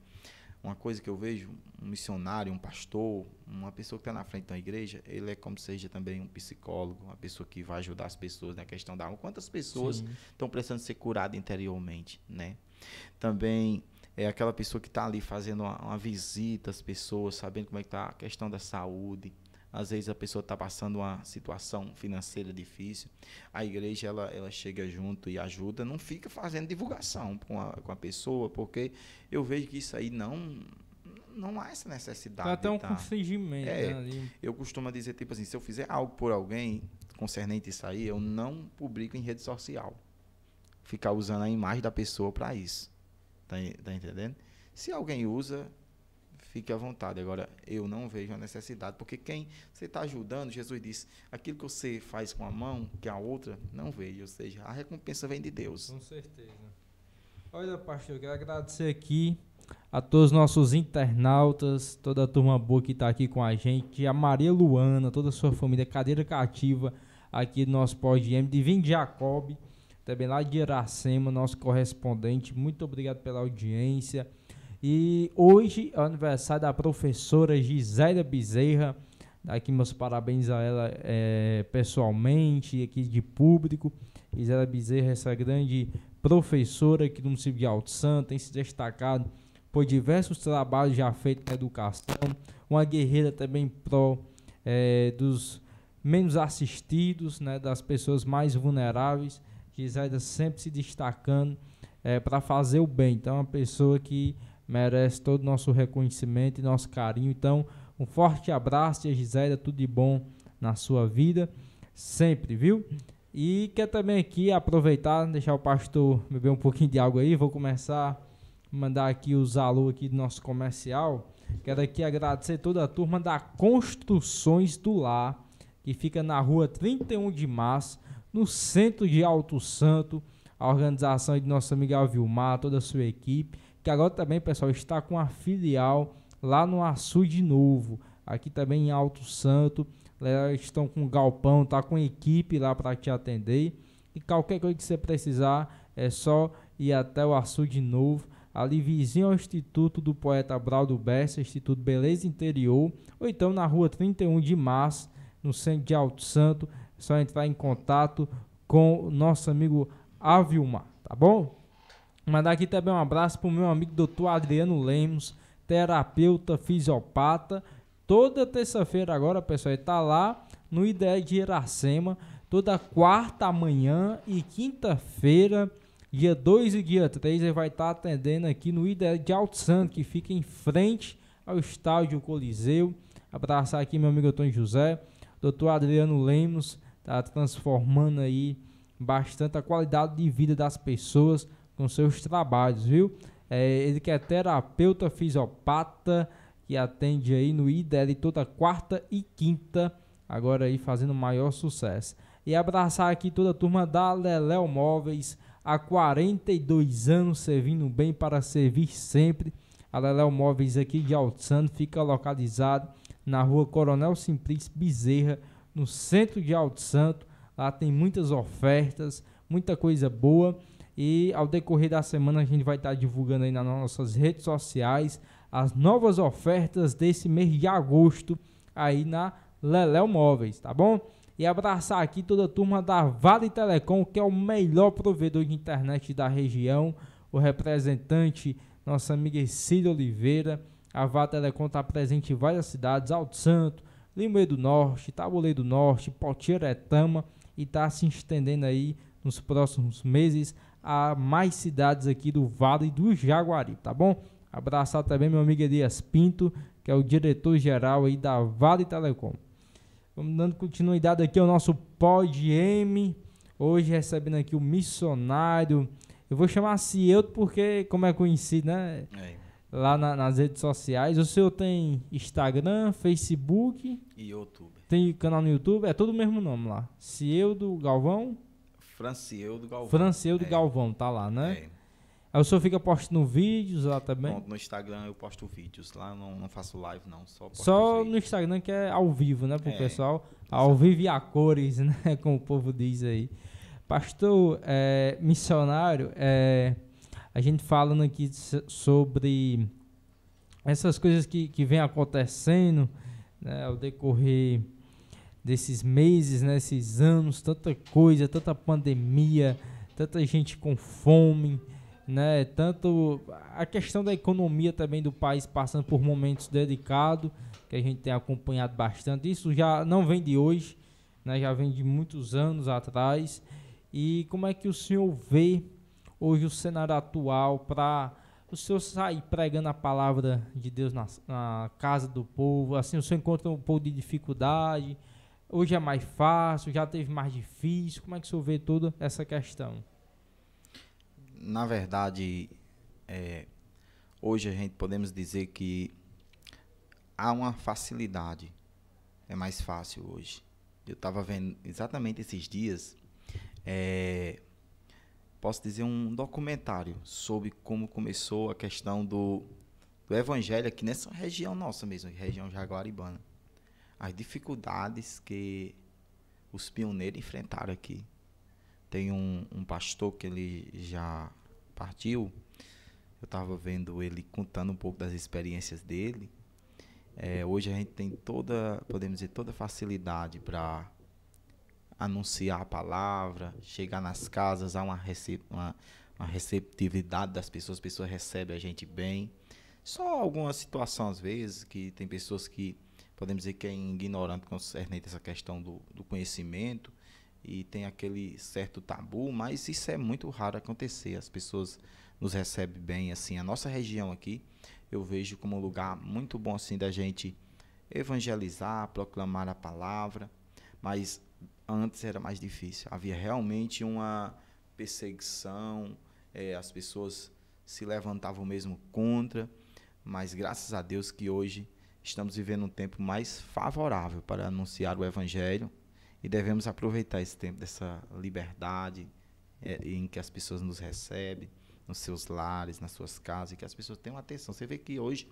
uma coisa que eu vejo, um missionário, um pastor, uma pessoa que está na frente da igreja, ele é como seja também um psicólogo, uma pessoa que vai ajudar as pessoas na questão da alma. Quantas pessoas estão precisando ser curadas interiormente, né? Também é aquela pessoa que está ali fazendo uma, uma, visita às pessoas, sabendo como é que está a questão da saúde. Às vezes a pessoa está passando uma situação financeira difícil. A igreja ela, ela chega junto e ajuda. Não fica fazendo divulgação com a, com a pessoa, porque eu vejo que isso aí não não há essa necessidade. Tá até tá. constrangimento. É, né, eu costumo dizer, tipo assim, se eu fizer algo por alguém concernente isso aí, eu não publico em rede social ficar usando a imagem da pessoa para isso. Tá, tá entendendo? Se alguém usa, fique à vontade. Agora, eu não vejo a necessidade, porque quem você está ajudando, Jesus disse, aquilo que você faz com a mão, que a outra, não vejo. Ou seja, a recompensa vem de Deus. Com certeza. Olha, pastor, eu quero agradecer aqui a todos os nossos internautas, toda a turma boa que está aqui com a gente, a Maria Luana, toda a sua família, cadeira cativa aqui do nosso pod de Vim Jacob também lá de Iracema, nosso correspondente. Muito obrigado pela audiência. E hoje é o aniversário da professora Gisélia Bezerra. Daqui tá meus parabéns a ela é, pessoalmente, aqui de público. Gisélia Bezerra, essa grande professora aqui do município de Alto Santo, tem se destacado por diversos trabalhos já feitos na educação. Uma guerreira também pró é, dos menos assistidos, né, das pessoas mais vulneráveis que sempre se destacando é, eh, para fazer o bem. Então, é uma pessoa que merece todo o nosso reconhecimento e nosso carinho. Então, um forte abraço, tia Gisélia, tudo de bom na sua vida, sempre, viu? E quer também aqui aproveitar, deixar o pastor beber um pouquinho de água aí, vou começar a mandar aqui os alô aqui do nosso comercial. Quero aqui agradecer toda a turma da Construções do Lar, que fica na rua 31 de março, no centro de Alto Santo, a organização de nosso amigo Vilmar, toda a sua equipe, que agora também, pessoal, está com a filial lá no Açu de novo, aqui também em Alto Santo, estão com galpão, tá com equipe lá para te atender, e qualquer coisa que você precisar, é só ir até o Açu de novo, ali vizinho ao Instituto do Poeta Braulio Bessa, Instituto Beleza Interior, ou então na rua 31 de Março, no centro de Alto Santo, só entrar em contato com o nosso amigo Avilmar, tá bom? Mandar aqui também um abraço pro meu amigo Dr. Adriano Lemos, terapeuta, fisiopata. Toda terça-feira agora, pessoal, ele tá lá no IDE de Iracema, toda quarta manhã e quinta-feira, dia 2 e dia 3, ele vai estar tá atendendo aqui no IDE de Alto Santo, que fica em frente ao estádio Coliseu. Abraçar aqui meu amigo Antônio José, doutor Adriano Lemos, Tá transformando aí bastante a qualidade de vida das pessoas com seus trabalhos, viu? É, ele que é terapeuta fisiopata, que atende aí no IDL toda quarta e quinta, agora aí fazendo maior sucesso. E abraçar aqui toda a turma da Leléo Móveis, há 42 anos servindo bem para servir sempre. A Leléo Móveis aqui de Altsano fica localizado na rua Coronel Simplício Bezerra, no centro de Alto Santo. Lá tem muitas ofertas, muita coisa boa. E ao decorrer da semana a gente vai estar divulgando aí nas nossas redes sociais as novas ofertas desse mês de agosto aí na Leléu Móveis, tá bom? E abraçar aqui toda a turma da Vale Telecom, que é o melhor provedor de internet da região, o representante, nossa amiga Cida Oliveira. A Vale Telecom está presente em várias cidades, Alto Santo, Limoeiro do Norte, Tabuleiro do Norte, Potiretama é e está se estendendo aí nos próximos meses a mais cidades aqui do Vale do Jaguari, tá bom? Abraçar também meu amigo Elias Pinto, que é o diretor-geral aí da Vale Telecom. Vamos dando continuidade aqui ao nosso Pod M. Hoje recebendo aqui o missionário. Eu vou chamar Cielto porque, como é conhecido, né? É lá na, nas redes sociais. O seu tem Instagram, Facebook. E YouTube. Tem canal no YouTube, é todo o mesmo nome lá. Cieudo Galvão. Francieudo Galvão. Francieudo é. Galvão, tá lá, né? É. Aí o senhor fica postando vídeos lá também? Bom, no Instagram eu posto vídeos lá, não, não faço live não, só Só no Instagram que é ao vivo, né, pro é, pessoal? Ao vivo e a cores, né, como o povo diz aí. Pastor, é, missionário, é, a gente falando aqui sobre essas coisas que, que vem acontecendo né, ao decorrer desses meses, né, anos, tanta coisa, tanta pandemia, tanta gente com fome, né, tanto a questão da economia também do país passando por momentos delicados, que a gente tem acompanhado bastante. Isso já não vem de hoje, né, já vem de muitos anos atrás. E como é que o senhor vê hoje o cenário atual para o senhor sair pregando a palavra de Deus na, na, casa do povo? Assim, o senhor encontra um pouco de dificuldade? Hoje é mais fácil? Já teve mais difícil? Como é que o senhor vê toda essa questão? Na verdade, é, hoje a gente podemos dizer que há uma facilidade. É mais fácil hoje. Eu estava vendo exatamente esses dias. É, posso dizer, um documentário sobre como começou a questão do, do evangelho aqui nessa região nossa mesmo, região jaguaribana. As dificuldades que os pioneiros enfrentaram aqui. Tem um, um pastor que ele já partiu, eu estava vendo ele contando um pouco das experiências dele. É, hoje a gente tem toda, podemos dizer, toda facilidade para anunciar a palavra, chegar nas casas, há uma, recep uma, uma receptividade das pessoas, as pessoas recebem a gente bem. Só algumas situações às vezes, que tem pessoas que podemos dizer que é ignorante concernente essa questão do, do conhecimento e tem aquele certo tabu, mas isso é muito raro acontecer. As pessoas nos recebem bem, assim. A nossa região aqui eu vejo como um lugar muito bom, assim, da gente evangelizar, proclamar a palavra, mas antes era mais difícil. Havia realmente uma perseguição, é, as pessoas se levantavam mesmo contra, mas graças a Deus que hoje estamos vivendo um tempo mais favorável para anunciar o Evangelho e devemos aproveitar esse tempo dessa liberdade é, em que as pessoas nos recebem nos seus lares, nas suas casas, e que as pessoas tenham atenção. Você vê que hoje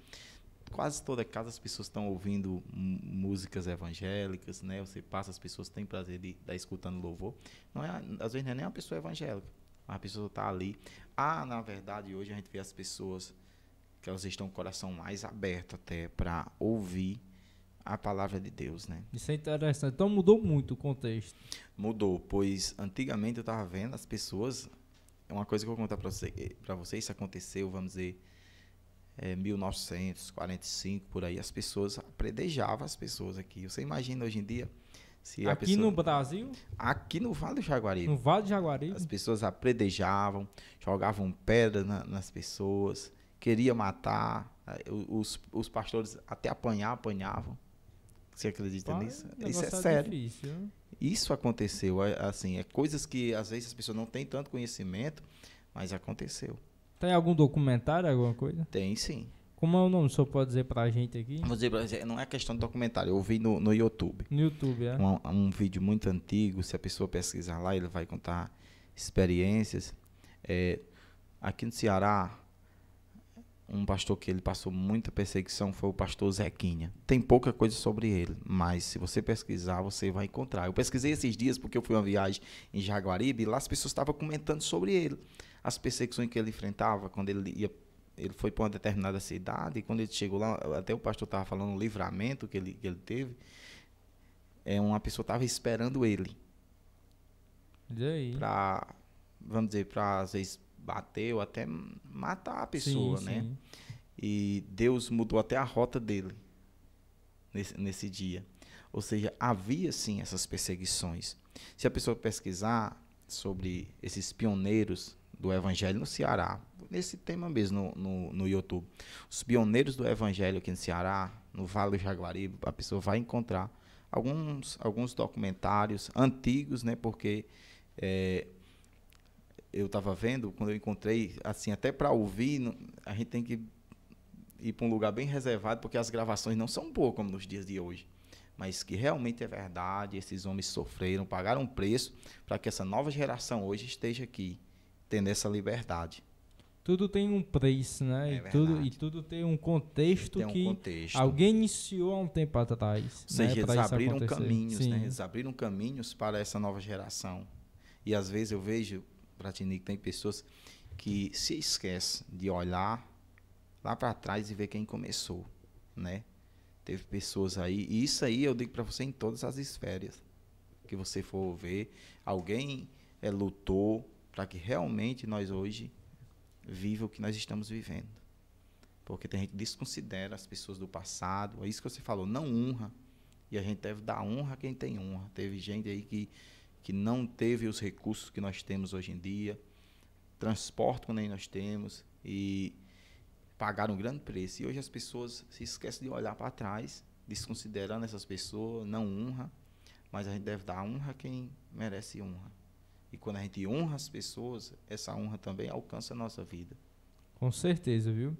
quase toda casa as pessoas estão ouvindo músicas evangélicas, né? Você passa, as pessoas têm prazer de estar escutando louvor. Não é, às vezes não é nem uma pessoa evangélica, a pessoa está ali. Ah, na verdade, hoje a gente vê as pessoas que elas estão com o coração mais aberto até para ouvir a palavra de Deus, né? Isso é interessante. Então mudou muito o contexto. Mudou, pois antigamente eu estava vendo as pessoas. É uma coisa que eu vou contar para você, para vocês. Isso aconteceu, vamos dizer, é, 1945, por aí, as pessoas predejavam as pessoas aqui. Você imagina hoje em dia se Aqui pessoa, no Brasil? Aqui no Vale do Jaguaribe. No Vale do Jaguaribe. As pessoas apredejavam, jogavam pedra na, nas pessoas, queria matar. Eh, os, os pastores até apanhar, apanhavam. Você acredita Pai, nisso? Isso é, é sério. Difícil, Isso aconteceu, assim, é coisas que às vezes as pessoas não têm tanto conhecimento, mas aconteceu. Tem algum documentário, alguma coisa? Tem sim. Como é o nome? O senhor pode dizer pra gente aqui? Vou dizer pra você, não é questão de documentário, eu vi no, no YouTube. No YouTube, é. Um, um vídeo muito antigo, se a pessoa pesquisar lá, ele vai contar experiências. É, aqui no Ceará, um pastor que ele passou muita perseguição foi o pastor Zequinha. Tem pouca coisa sobre ele, mas se você pesquisar, você vai encontrar. Eu pesquisei esses dias porque eu fui uma viagem em Jaguaribe e lá as pessoas estavam comentando sobre ele as perseguições que ele enfrentava quando ele ia ele foi para uma determinada cidade e quando ele chegou lá até o pastor estava falando o livramento que ele, que ele teve é uma pessoa estava esperando ele para vamos dizer para às vezes bater ou até matar a pessoa sim, né sim. e Deus mudou até a rota dele nesse, nesse dia ou seja havia sim essas perseguições se a pessoa pesquisar sobre esses pioneiros do Evangelho no Ceará, nesse tema mesmo no, no, no YouTube. Os pioneiros do Evangelho aqui no Ceará, no Vale do Jaguaribe, a pessoa vai encontrar alguns, alguns documentários antigos, né? Porque é, eu estava vendo, quando eu encontrei, assim, até para ouvir, a gente tem que ir para um lugar bem reservado, porque as gravações não são boas como nos dias de hoje. Mas que realmente é verdade, esses homens sofreram, pagaram um preço para que essa nova geração hoje esteja aqui tendo essa liberdade. Tudo tem um preço, né? É e, tudo, e, tudo, tem um contexto tem um que contexto. alguém iniciou há um tempo atrás. Ou né, seja, né? eles abriram caminhos, Sim. né? Eles abriram caminhos para essa nova geração. E às vezes eu vejo, Pratini, que tem pessoas que se esquecem de olhar lá para trás e ver quem começou, né? Teve pessoas aí, e isso aí eu digo para você em todas as esferas que você for ver, alguém é, lutou, para que realmente nós hoje viva o que nós estamos vivendo. Porque tem gente que desconsidera as pessoas do passado, é isso que você falou, não honra. E a gente deve dar honra a quem tem honra. Teve gente aí que, que não teve os recursos que nós temos hoje em dia, transporte que nem nós temos, e pagaram um grande preço. E hoje as pessoas se esquecem de olhar para trás, desconsiderando essas pessoas, não honra, mas a gente deve dar honra a quem merece honra. E quando a gente honra as pessoas, essa honra também alcança a nossa vida. Com certeza, viu?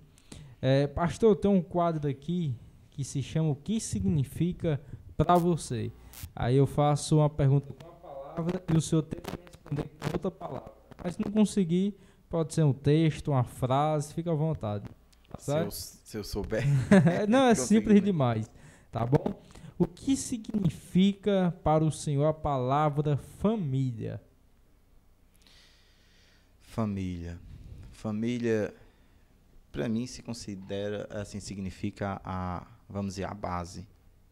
É, pastor, tem um quadro aqui que se chama O que significa para você? Aí eu faço uma pergunta com uma palavra e o senhor que responder com outra palavra. Mas se não conseguir, pode ser um texto, uma frase, fica à vontade. Tá se, eu, se eu souber. É, não, é simples né? demais. Tá bom? O que significa para o senhor a palavra família? Família. Família, para mim, se considera, assim, significa a, vamos dizer, a base.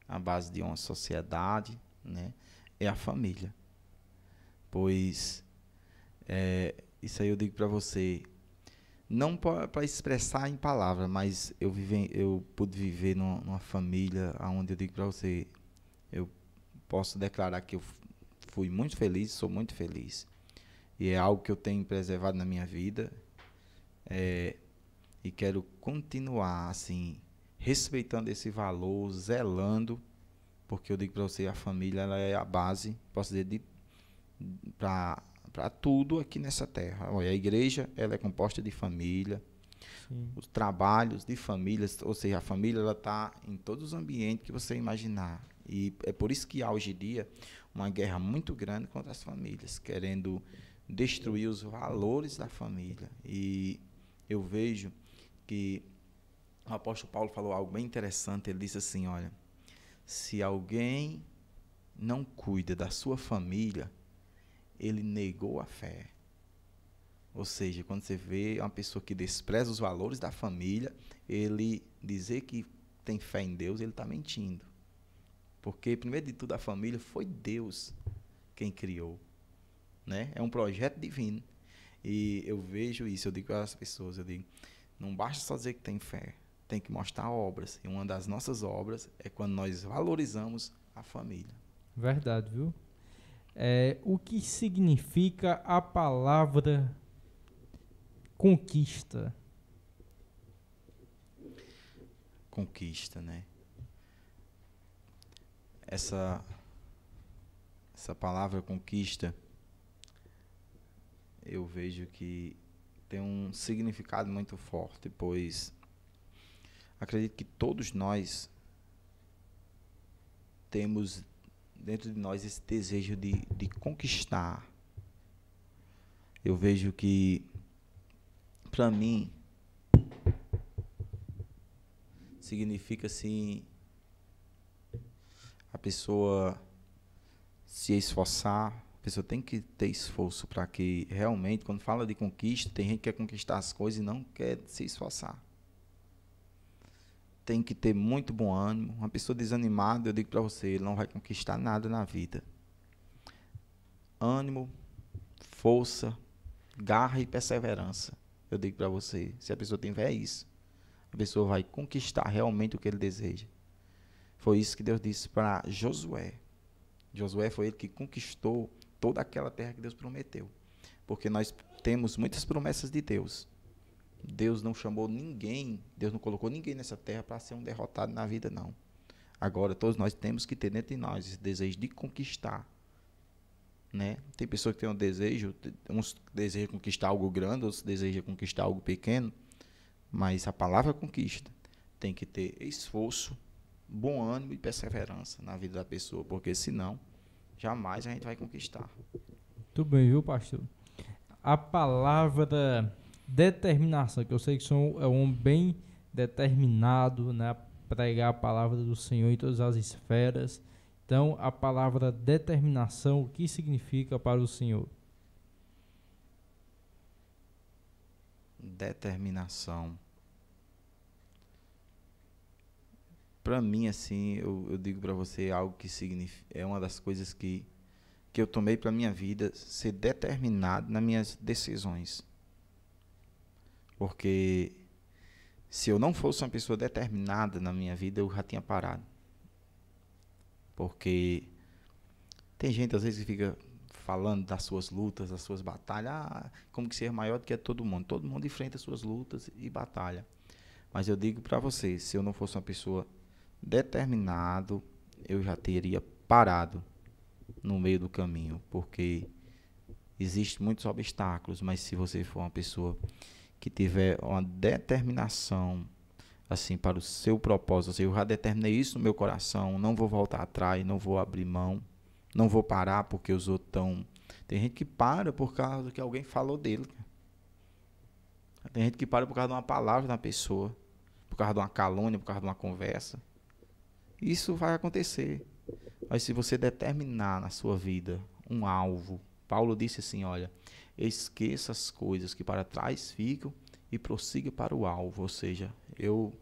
A base de uma sociedade, né? É a família. Pois, é, isso aí eu digo para você, não para expressar em palavras, mas eu, vive, eu pude viver numa, numa família onde eu digo para você, eu posso declarar que eu fui muito feliz, sou muito feliz e é algo que eu tenho preservado na minha vida. É, e quero continuar assim, respeitando esse valor, zelando, porque eu digo para você, a família ela é a base, posso dizer, para tudo aqui nessa terra. Olha, a igreja ela é composta de família, Sim. os trabalhos de famílias, ou seja, a família ela está em todos os ambientes que você imaginar. E é por isso que há hoje em dia uma guerra muito grande contra as famílias, querendo destruir os valores da família. E eu vejo que o apóstolo Paulo falou algo bem interessante. Ele disse assim: Olha, se alguém não cuida da sua família, ele negou a fé. Ou seja, quando você vê uma pessoa que despreza os valores da família, ele dizer que tem fé em Deus, ele está mentindo. Porque, primeiro de tudo, a família foi Deus quem criou né? É um projeto divino. E eu vejo isso, eu digo às pessoas, eu digo, não basta só dizer que tem fé, tem que mostrar obras. E uma das nossas obras é quando nós valorizamos a família. Verdade, viu? É, o que significa a palavra conquista? Conquista, né? Essa, essa palavra conquista eu vejo que tem um significado muito forte, pois acredito que todos nós temos dentro de nós esse desejo de, de conquistar. Eu vejo que, para mim, significa assim a pessoa se esforçar, pessoa tem que ter esforço para que realmente, quando fala de conquista, tem gente que quer conquistar as coisas e não quer se esforçar. Tem que ter muito bom ânimo. Uma pessoa desanimada, eu digo para você, ele não vai conquistar nada na vida. Ânimo, força, garra e perseverança. Eu digo para você, se a pessoa tiver isso, a pessoa vai conquistar realmente o que ele deseja. Foi isso que Deus disse para Josué. Josué foi ele que conquistou toda aquela terra que Deus prometeu. Porque nós temos muitas promessas de Deus. Deus não chamou ninguém, Deus não colocou ninguém nessa terra para ser um derrotado na vida, não. Agora, todos nós temos que ter dentro de nós esse desejo de conquistar. Né? Tem pessoas que têm um desejo, uns desejam conquistar algo grande, outros desejam conquistar algo pequeno, mas a palavra conquista tem que ter esforço, bom ânimo e perseverança na vida da pessoa, porque senão jamais a gente vai conquistar. Tudo bem, viu, pastor? A palavra determinação, que eu sei que sou, é um homem bem determinado, né? Pregar a palavra do Senhor em todas as esferas. Então, a palavra determinação, o que significa para o Senhor? Determinação para mim, assim, eu, eu digo para você algo que é uma das coisas que, que eu tomei para minha vida, ser determinado nas minhas decisões. Porque se eu não fosse uma pessoa determinada na minha vida, eu já tinha parado. Porque tem gente às vezes que fica falando das suas lutas, das suas batalhas, ah, como que ser maior do que é todo mundo. Todo mundo enfrenta suas lutas e batalha. Mas eu digo para vocês, se eu não fosse uma pessoa determinado, eu já teria parado no meio do caminho, porque existem muitos obstáculos, mas se você for uma pessoa que tiver uma determinação assim para o seu propósito, ou eu já determinei isso no meu coração, não vou voltar atrás, não vou abrir mão, não vou parar porque os outros estão. Tem gente que para por causa do que alguém falou dele. Tem gente que para por causa de uma palavra da pessoa, por causa de uma calúnia, por causa de uma conversa. Isso vai acontecer. Mas se você determinar na sua vida um alvo, Paulo disse assim: olha, esqueça as coisas que para trás ficam e prossiga para o alvo. Ou seja, eu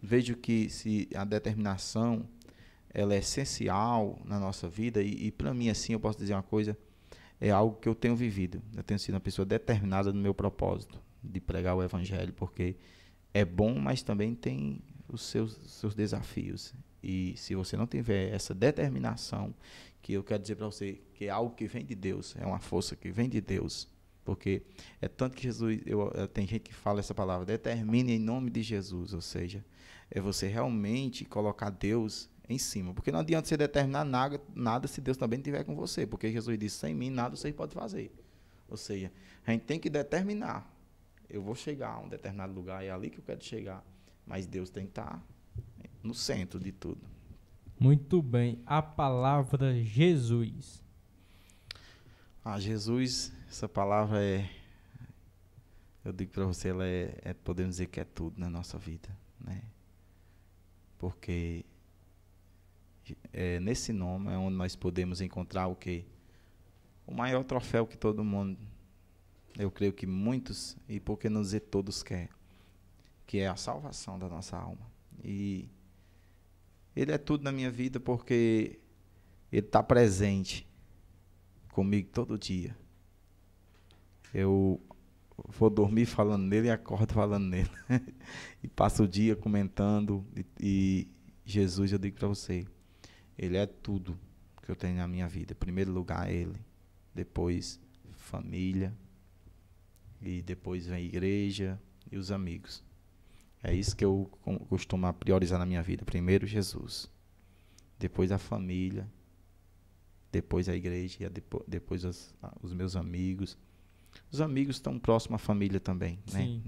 vejo que se a determinação ela é essencial na nossa vida e, e para mim assim eu posso dizer uma coisa é algo que eu tenho vivido. Eu tenho sido uma pessoa determinada no meu propósito de pregar o evangelho porque é bom, mas também tem os seus, seus desafios. E se você não tiver essa determinação, que eu quero dizer para você que é algo que vem de Deus, é uma força que vem de Deus, porque é tanto que Jesus, eu, eh, tem gente que fala essa palavra, determine em nome de Jesus, ou seja, é você realmente colocar Deus em cima, porque não adianta você determinar nada, nada se Deus também estiver com você, porque Jesus disse, sem mim nada você pode fazer, ou seja, a gente tem que determinar, eu vou chegar a um determinado lugar, é ali que eu quero chegar, mas Deus tem que estar tá no centro de tudo. Muito bem. A palavra Jesus. Ah, Jesus, essa palavra é. Eu digo para você, ela é, é, podemos dizer que é tudo na nossa vida, né? Porque é, nesse nome é onde nós podemos encontrar o que o maior troféu que todo mundo, eu creio que muitos e por que não dizer todos quer, que é a salvação da nossa alma. E ele é tudo na minha vida porque ele está presente comigo todo dia. Eu vou dormir falando nele e acordo falando nele. e passo o dia comentando. E, e Jesus, eu digo para você, ele é tudo que eu tenho na minha vida. Em primeiro lugar, ele. Depois, família. E depois vem a igreja e os amigos. É isso que eu costumo priorizar na minha vida. Primeiro Jesus, depois a família, depois a igreja, depois, depois as, os meus amigos. Os amigos estão próximos à família também, né? Sim.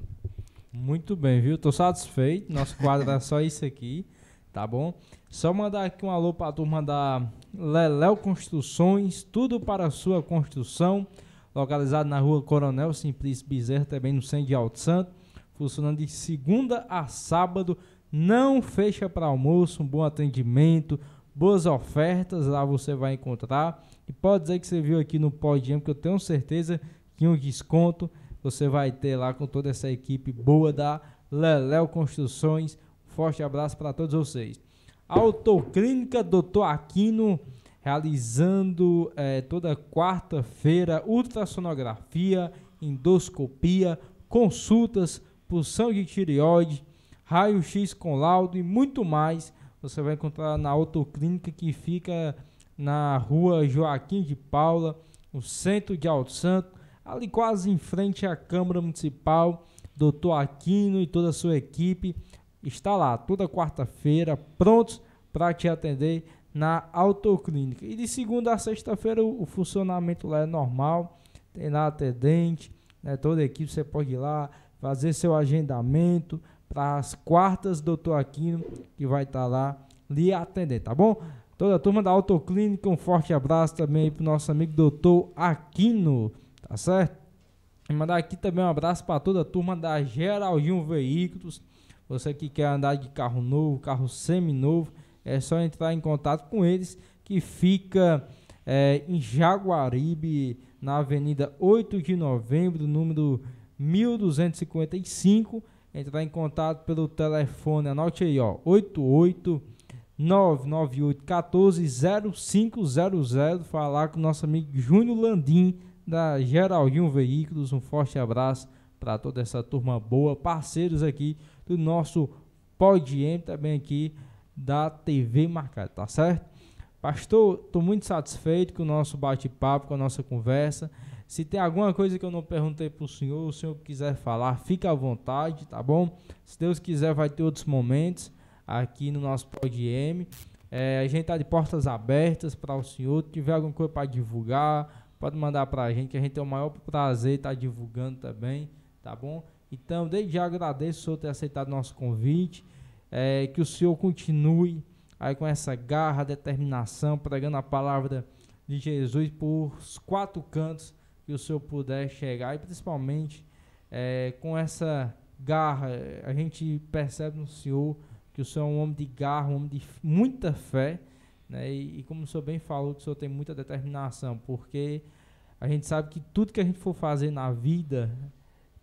Muito bem, viu? Estou satisfeito. Nosso quadro é só isso aqui, tá bom? Só mandar aqui um alô para a turma da Leléu Construções, tudo para a sua construção, localizado na rua Coronel Simplício Bezerra, também no centro de Alto Santo funcionando de segunda a sábado. Não fecha para almoço, um bom atendimento, boas ofertas lá você vai encontrar. E pode dizer que você viu aqui no Podium que eu tenho certeza que um desconto você vai ter lá com toda essa equipe boa da Leléo Construções. Forte abraço para todos vocês. Autoclínica Doutor Aquino, realizando eh, toda quarta-feira ultrassonografia, endoscopia, consultas expulsão de tireoide, raio-x com laudo e muito mais. Você vai encontrar na autoclínica que fica na rua Joaquim de Paula, no centro de Alto Santo, ali quase em frente à Câmara Municipal. Doutor Aquino e toda a sua equipe está lá toda quarta-feira, prontos para te atender na autoclínica. E de segunda a sexta-feira o, o, funcionamento lá é normal, tem lá atendente, né, toda a equipe, você pode ir lá, fazer seu agendamento para as quartas, doutor Aquino, que vai estar tá lá lhe atender, tá bom? Toda a turma da Autoclínica, um forte abraço também para o nosso amigo doutor Aquino, tá certo? E mandar aqui também um abraço para toda a turma da Geraldinho Veículos. Você que quer andar de carro novo, carro semi-novo, é só entrar em contato com eles, que fica é, em Jaguaribe, na Avenida 8 de Novembro, número 1255. Entrar em contato pelo telefone, anote aí, ó, 88 998 Falar com nosso amigo Júnior Landim, da Geraldinho Veículos. Um forte abraço para toda essa turma boa, parceiros aqui do nosso Podium também aqui da TV Marcada, tá certo? Pastor, estou muito satisfeito com o nosso bate-papo, com a nossa conversa. Se tem alguma coisa que eu não perguntei para o senhor, o senhor quiser falar, fica à vontade, tá bom? Se Deus quiser, vai ter outros momentos aqui no nosso PodM. É, a gente está de portas abertas para o senhor. Se tiver alguma coisa para divulgar, pode mandar para a gente, que a gente tem o maior prazer estar tá divulgando também, tá bom? Então, desde já agradeço o senhor ter aceitado nosso convite. É, que o senhor continue aí com essa garra, determinação, pregando a palavra de Jesus por quatro cantos que o senhor puder chegar e principalmente é, com essa garra, a gente percebe no senhor que o senhor é um homem de garra, um homem de muita fé, né? E, e, como o senhor bem falou, que o senhor tem muita determinação, porque a gente sabe que tudo que a gente for fazer na vida,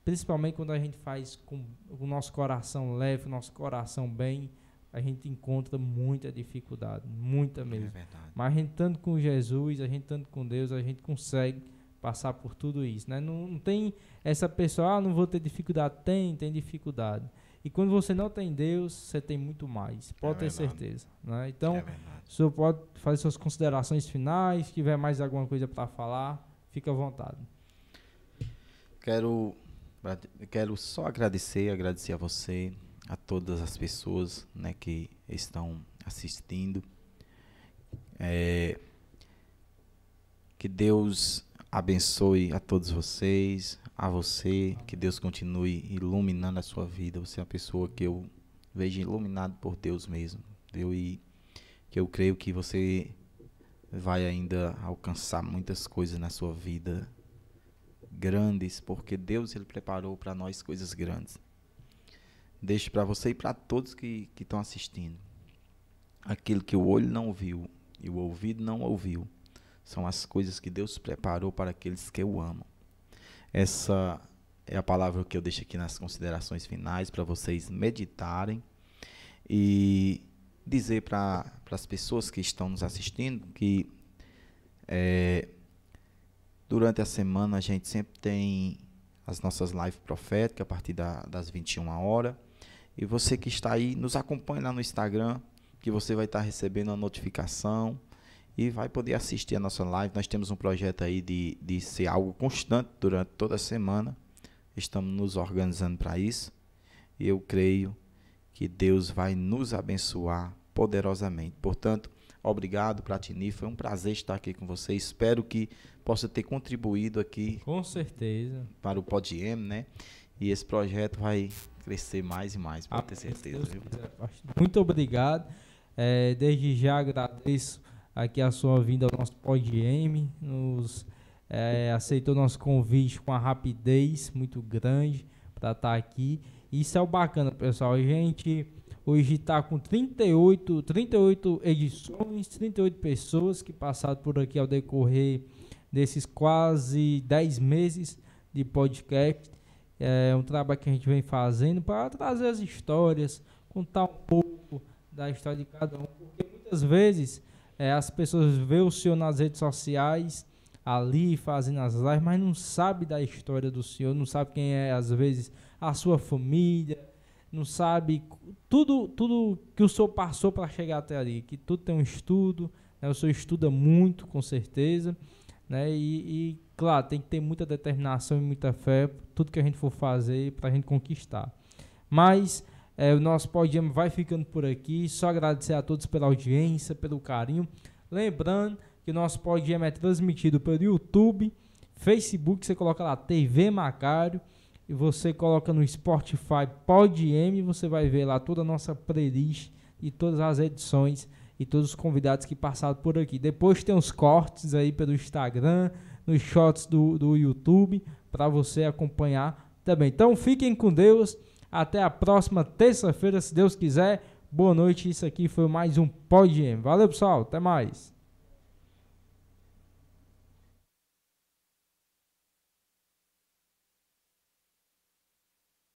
principalmente quando a gente faz com o nosso coração leve, o nosso coração bem, a gente encontra muita dificuldade, muita mesmo. É Mas a gente estando com Jesus, a gente estando com Deus, a gente consegue passar por tudo isso, né? Não, não tem essa pessoa, ah, não vou ter dificuldade. Tem, tem dificuldade. E quando você não tem Deus, você tem muito mais, é pode é ter verdade. certeza. Né? Então, é o senhor pode fazer suas considerações finais, se tiver mais alguma coisa para falar, fica à vontade. Quero, quero só agradecer, agradecer a você, a todas as pessoas né, que estão assistindo. É, que Deus abençoe a todos vocês, a você, que Deus continue iluminando a sua vida. Você é uma pessoa que eu vejo iluminado por Deus mesmo. Eu e que eu creio que você vai ainda alcançar muitas coisas na sua vida grandes, porque Deus ele preparou para nós coisas grandes. Deixo para você e para todos que estão assistindo aquilo que o olho não viu e o ouvido não ouviu são as coisas que Deus preparou para aqueles que o amam. Essa é a palavra que eu deixo aqui nas considerações finais para vocês meditarem e dizer para as pessoas que estão nos assistindo que é, durante a semana a gente sempre tem as nossas lives proféticas a partir da, das 21 horas. E você que está aí, nos acompanhe lá no Instagram, que você vai estar recebendo a notificação e vai poder assistir a nossa live. Nós temos um projeto aí de, de ser algo constante durante toda a semana. Estamos nos organizando para isso. E eu creio que Deus vai nos abençoar poderosamente. Portanto, obrigado, Platini. Foi um prazer estar aqui com você. Espero que possa ter contribuído aqui. Com certeza. Para o Podiem, né? E esse projeto vai crescer mais e mais, pode ah, ter certeza. Muito obrigado. É, desde já agradeço aqui é a sua vinda ao nosso PodM, nos é, aceitou nosso convite com uma rapidez muito grande para estar tá aqui. Isso é o bacana, pessoal. A gente hoje está com 38, 38 edições, 38 pessoas que passaram por aqui ao decorrer desses quase 10 meses de podcast. É um trabalho que a gente vem fazendo para trazer as histórias, contar um pouco da história de cada um, porque muitas vezes é, as pessoas vê o senhor nas redes sociais, ali fazendo as lives, mas não sabe da história do senhor, não sabe quem é, às vezes, a sua família, não sabe tudo, tudo que o senhor passou para chegar até ali, que tudo tem um estudo, né? o senhor estuda muito, com certeza, né? E, e, claro, tem que ter muita determinação e muita fé, tudo que a gente for fazer para a gente conquistar. Mas é, o nosso podium vai ficando por aqui. Só agradecer a todos pela audiência, pelo carinho. Lembrando que o nosso podium é transmitido pelo YouTube, Facebook, você coloca lá TV Macário. E você coloca no Spotify PodM, você vai ver lá toda a nossa playlist e todas as edições e todos os convidados que passaram por aqui. Depois tem os cortes aí pelo Instagram, nos shots do, do YouTube, para você acompanhar também. Então fiquem com Deus. Até a próxima terça-feira, se Deus quiser. Boa noite. Isso aqui foi mais um Pod. Valeu, pessoal. Até mais.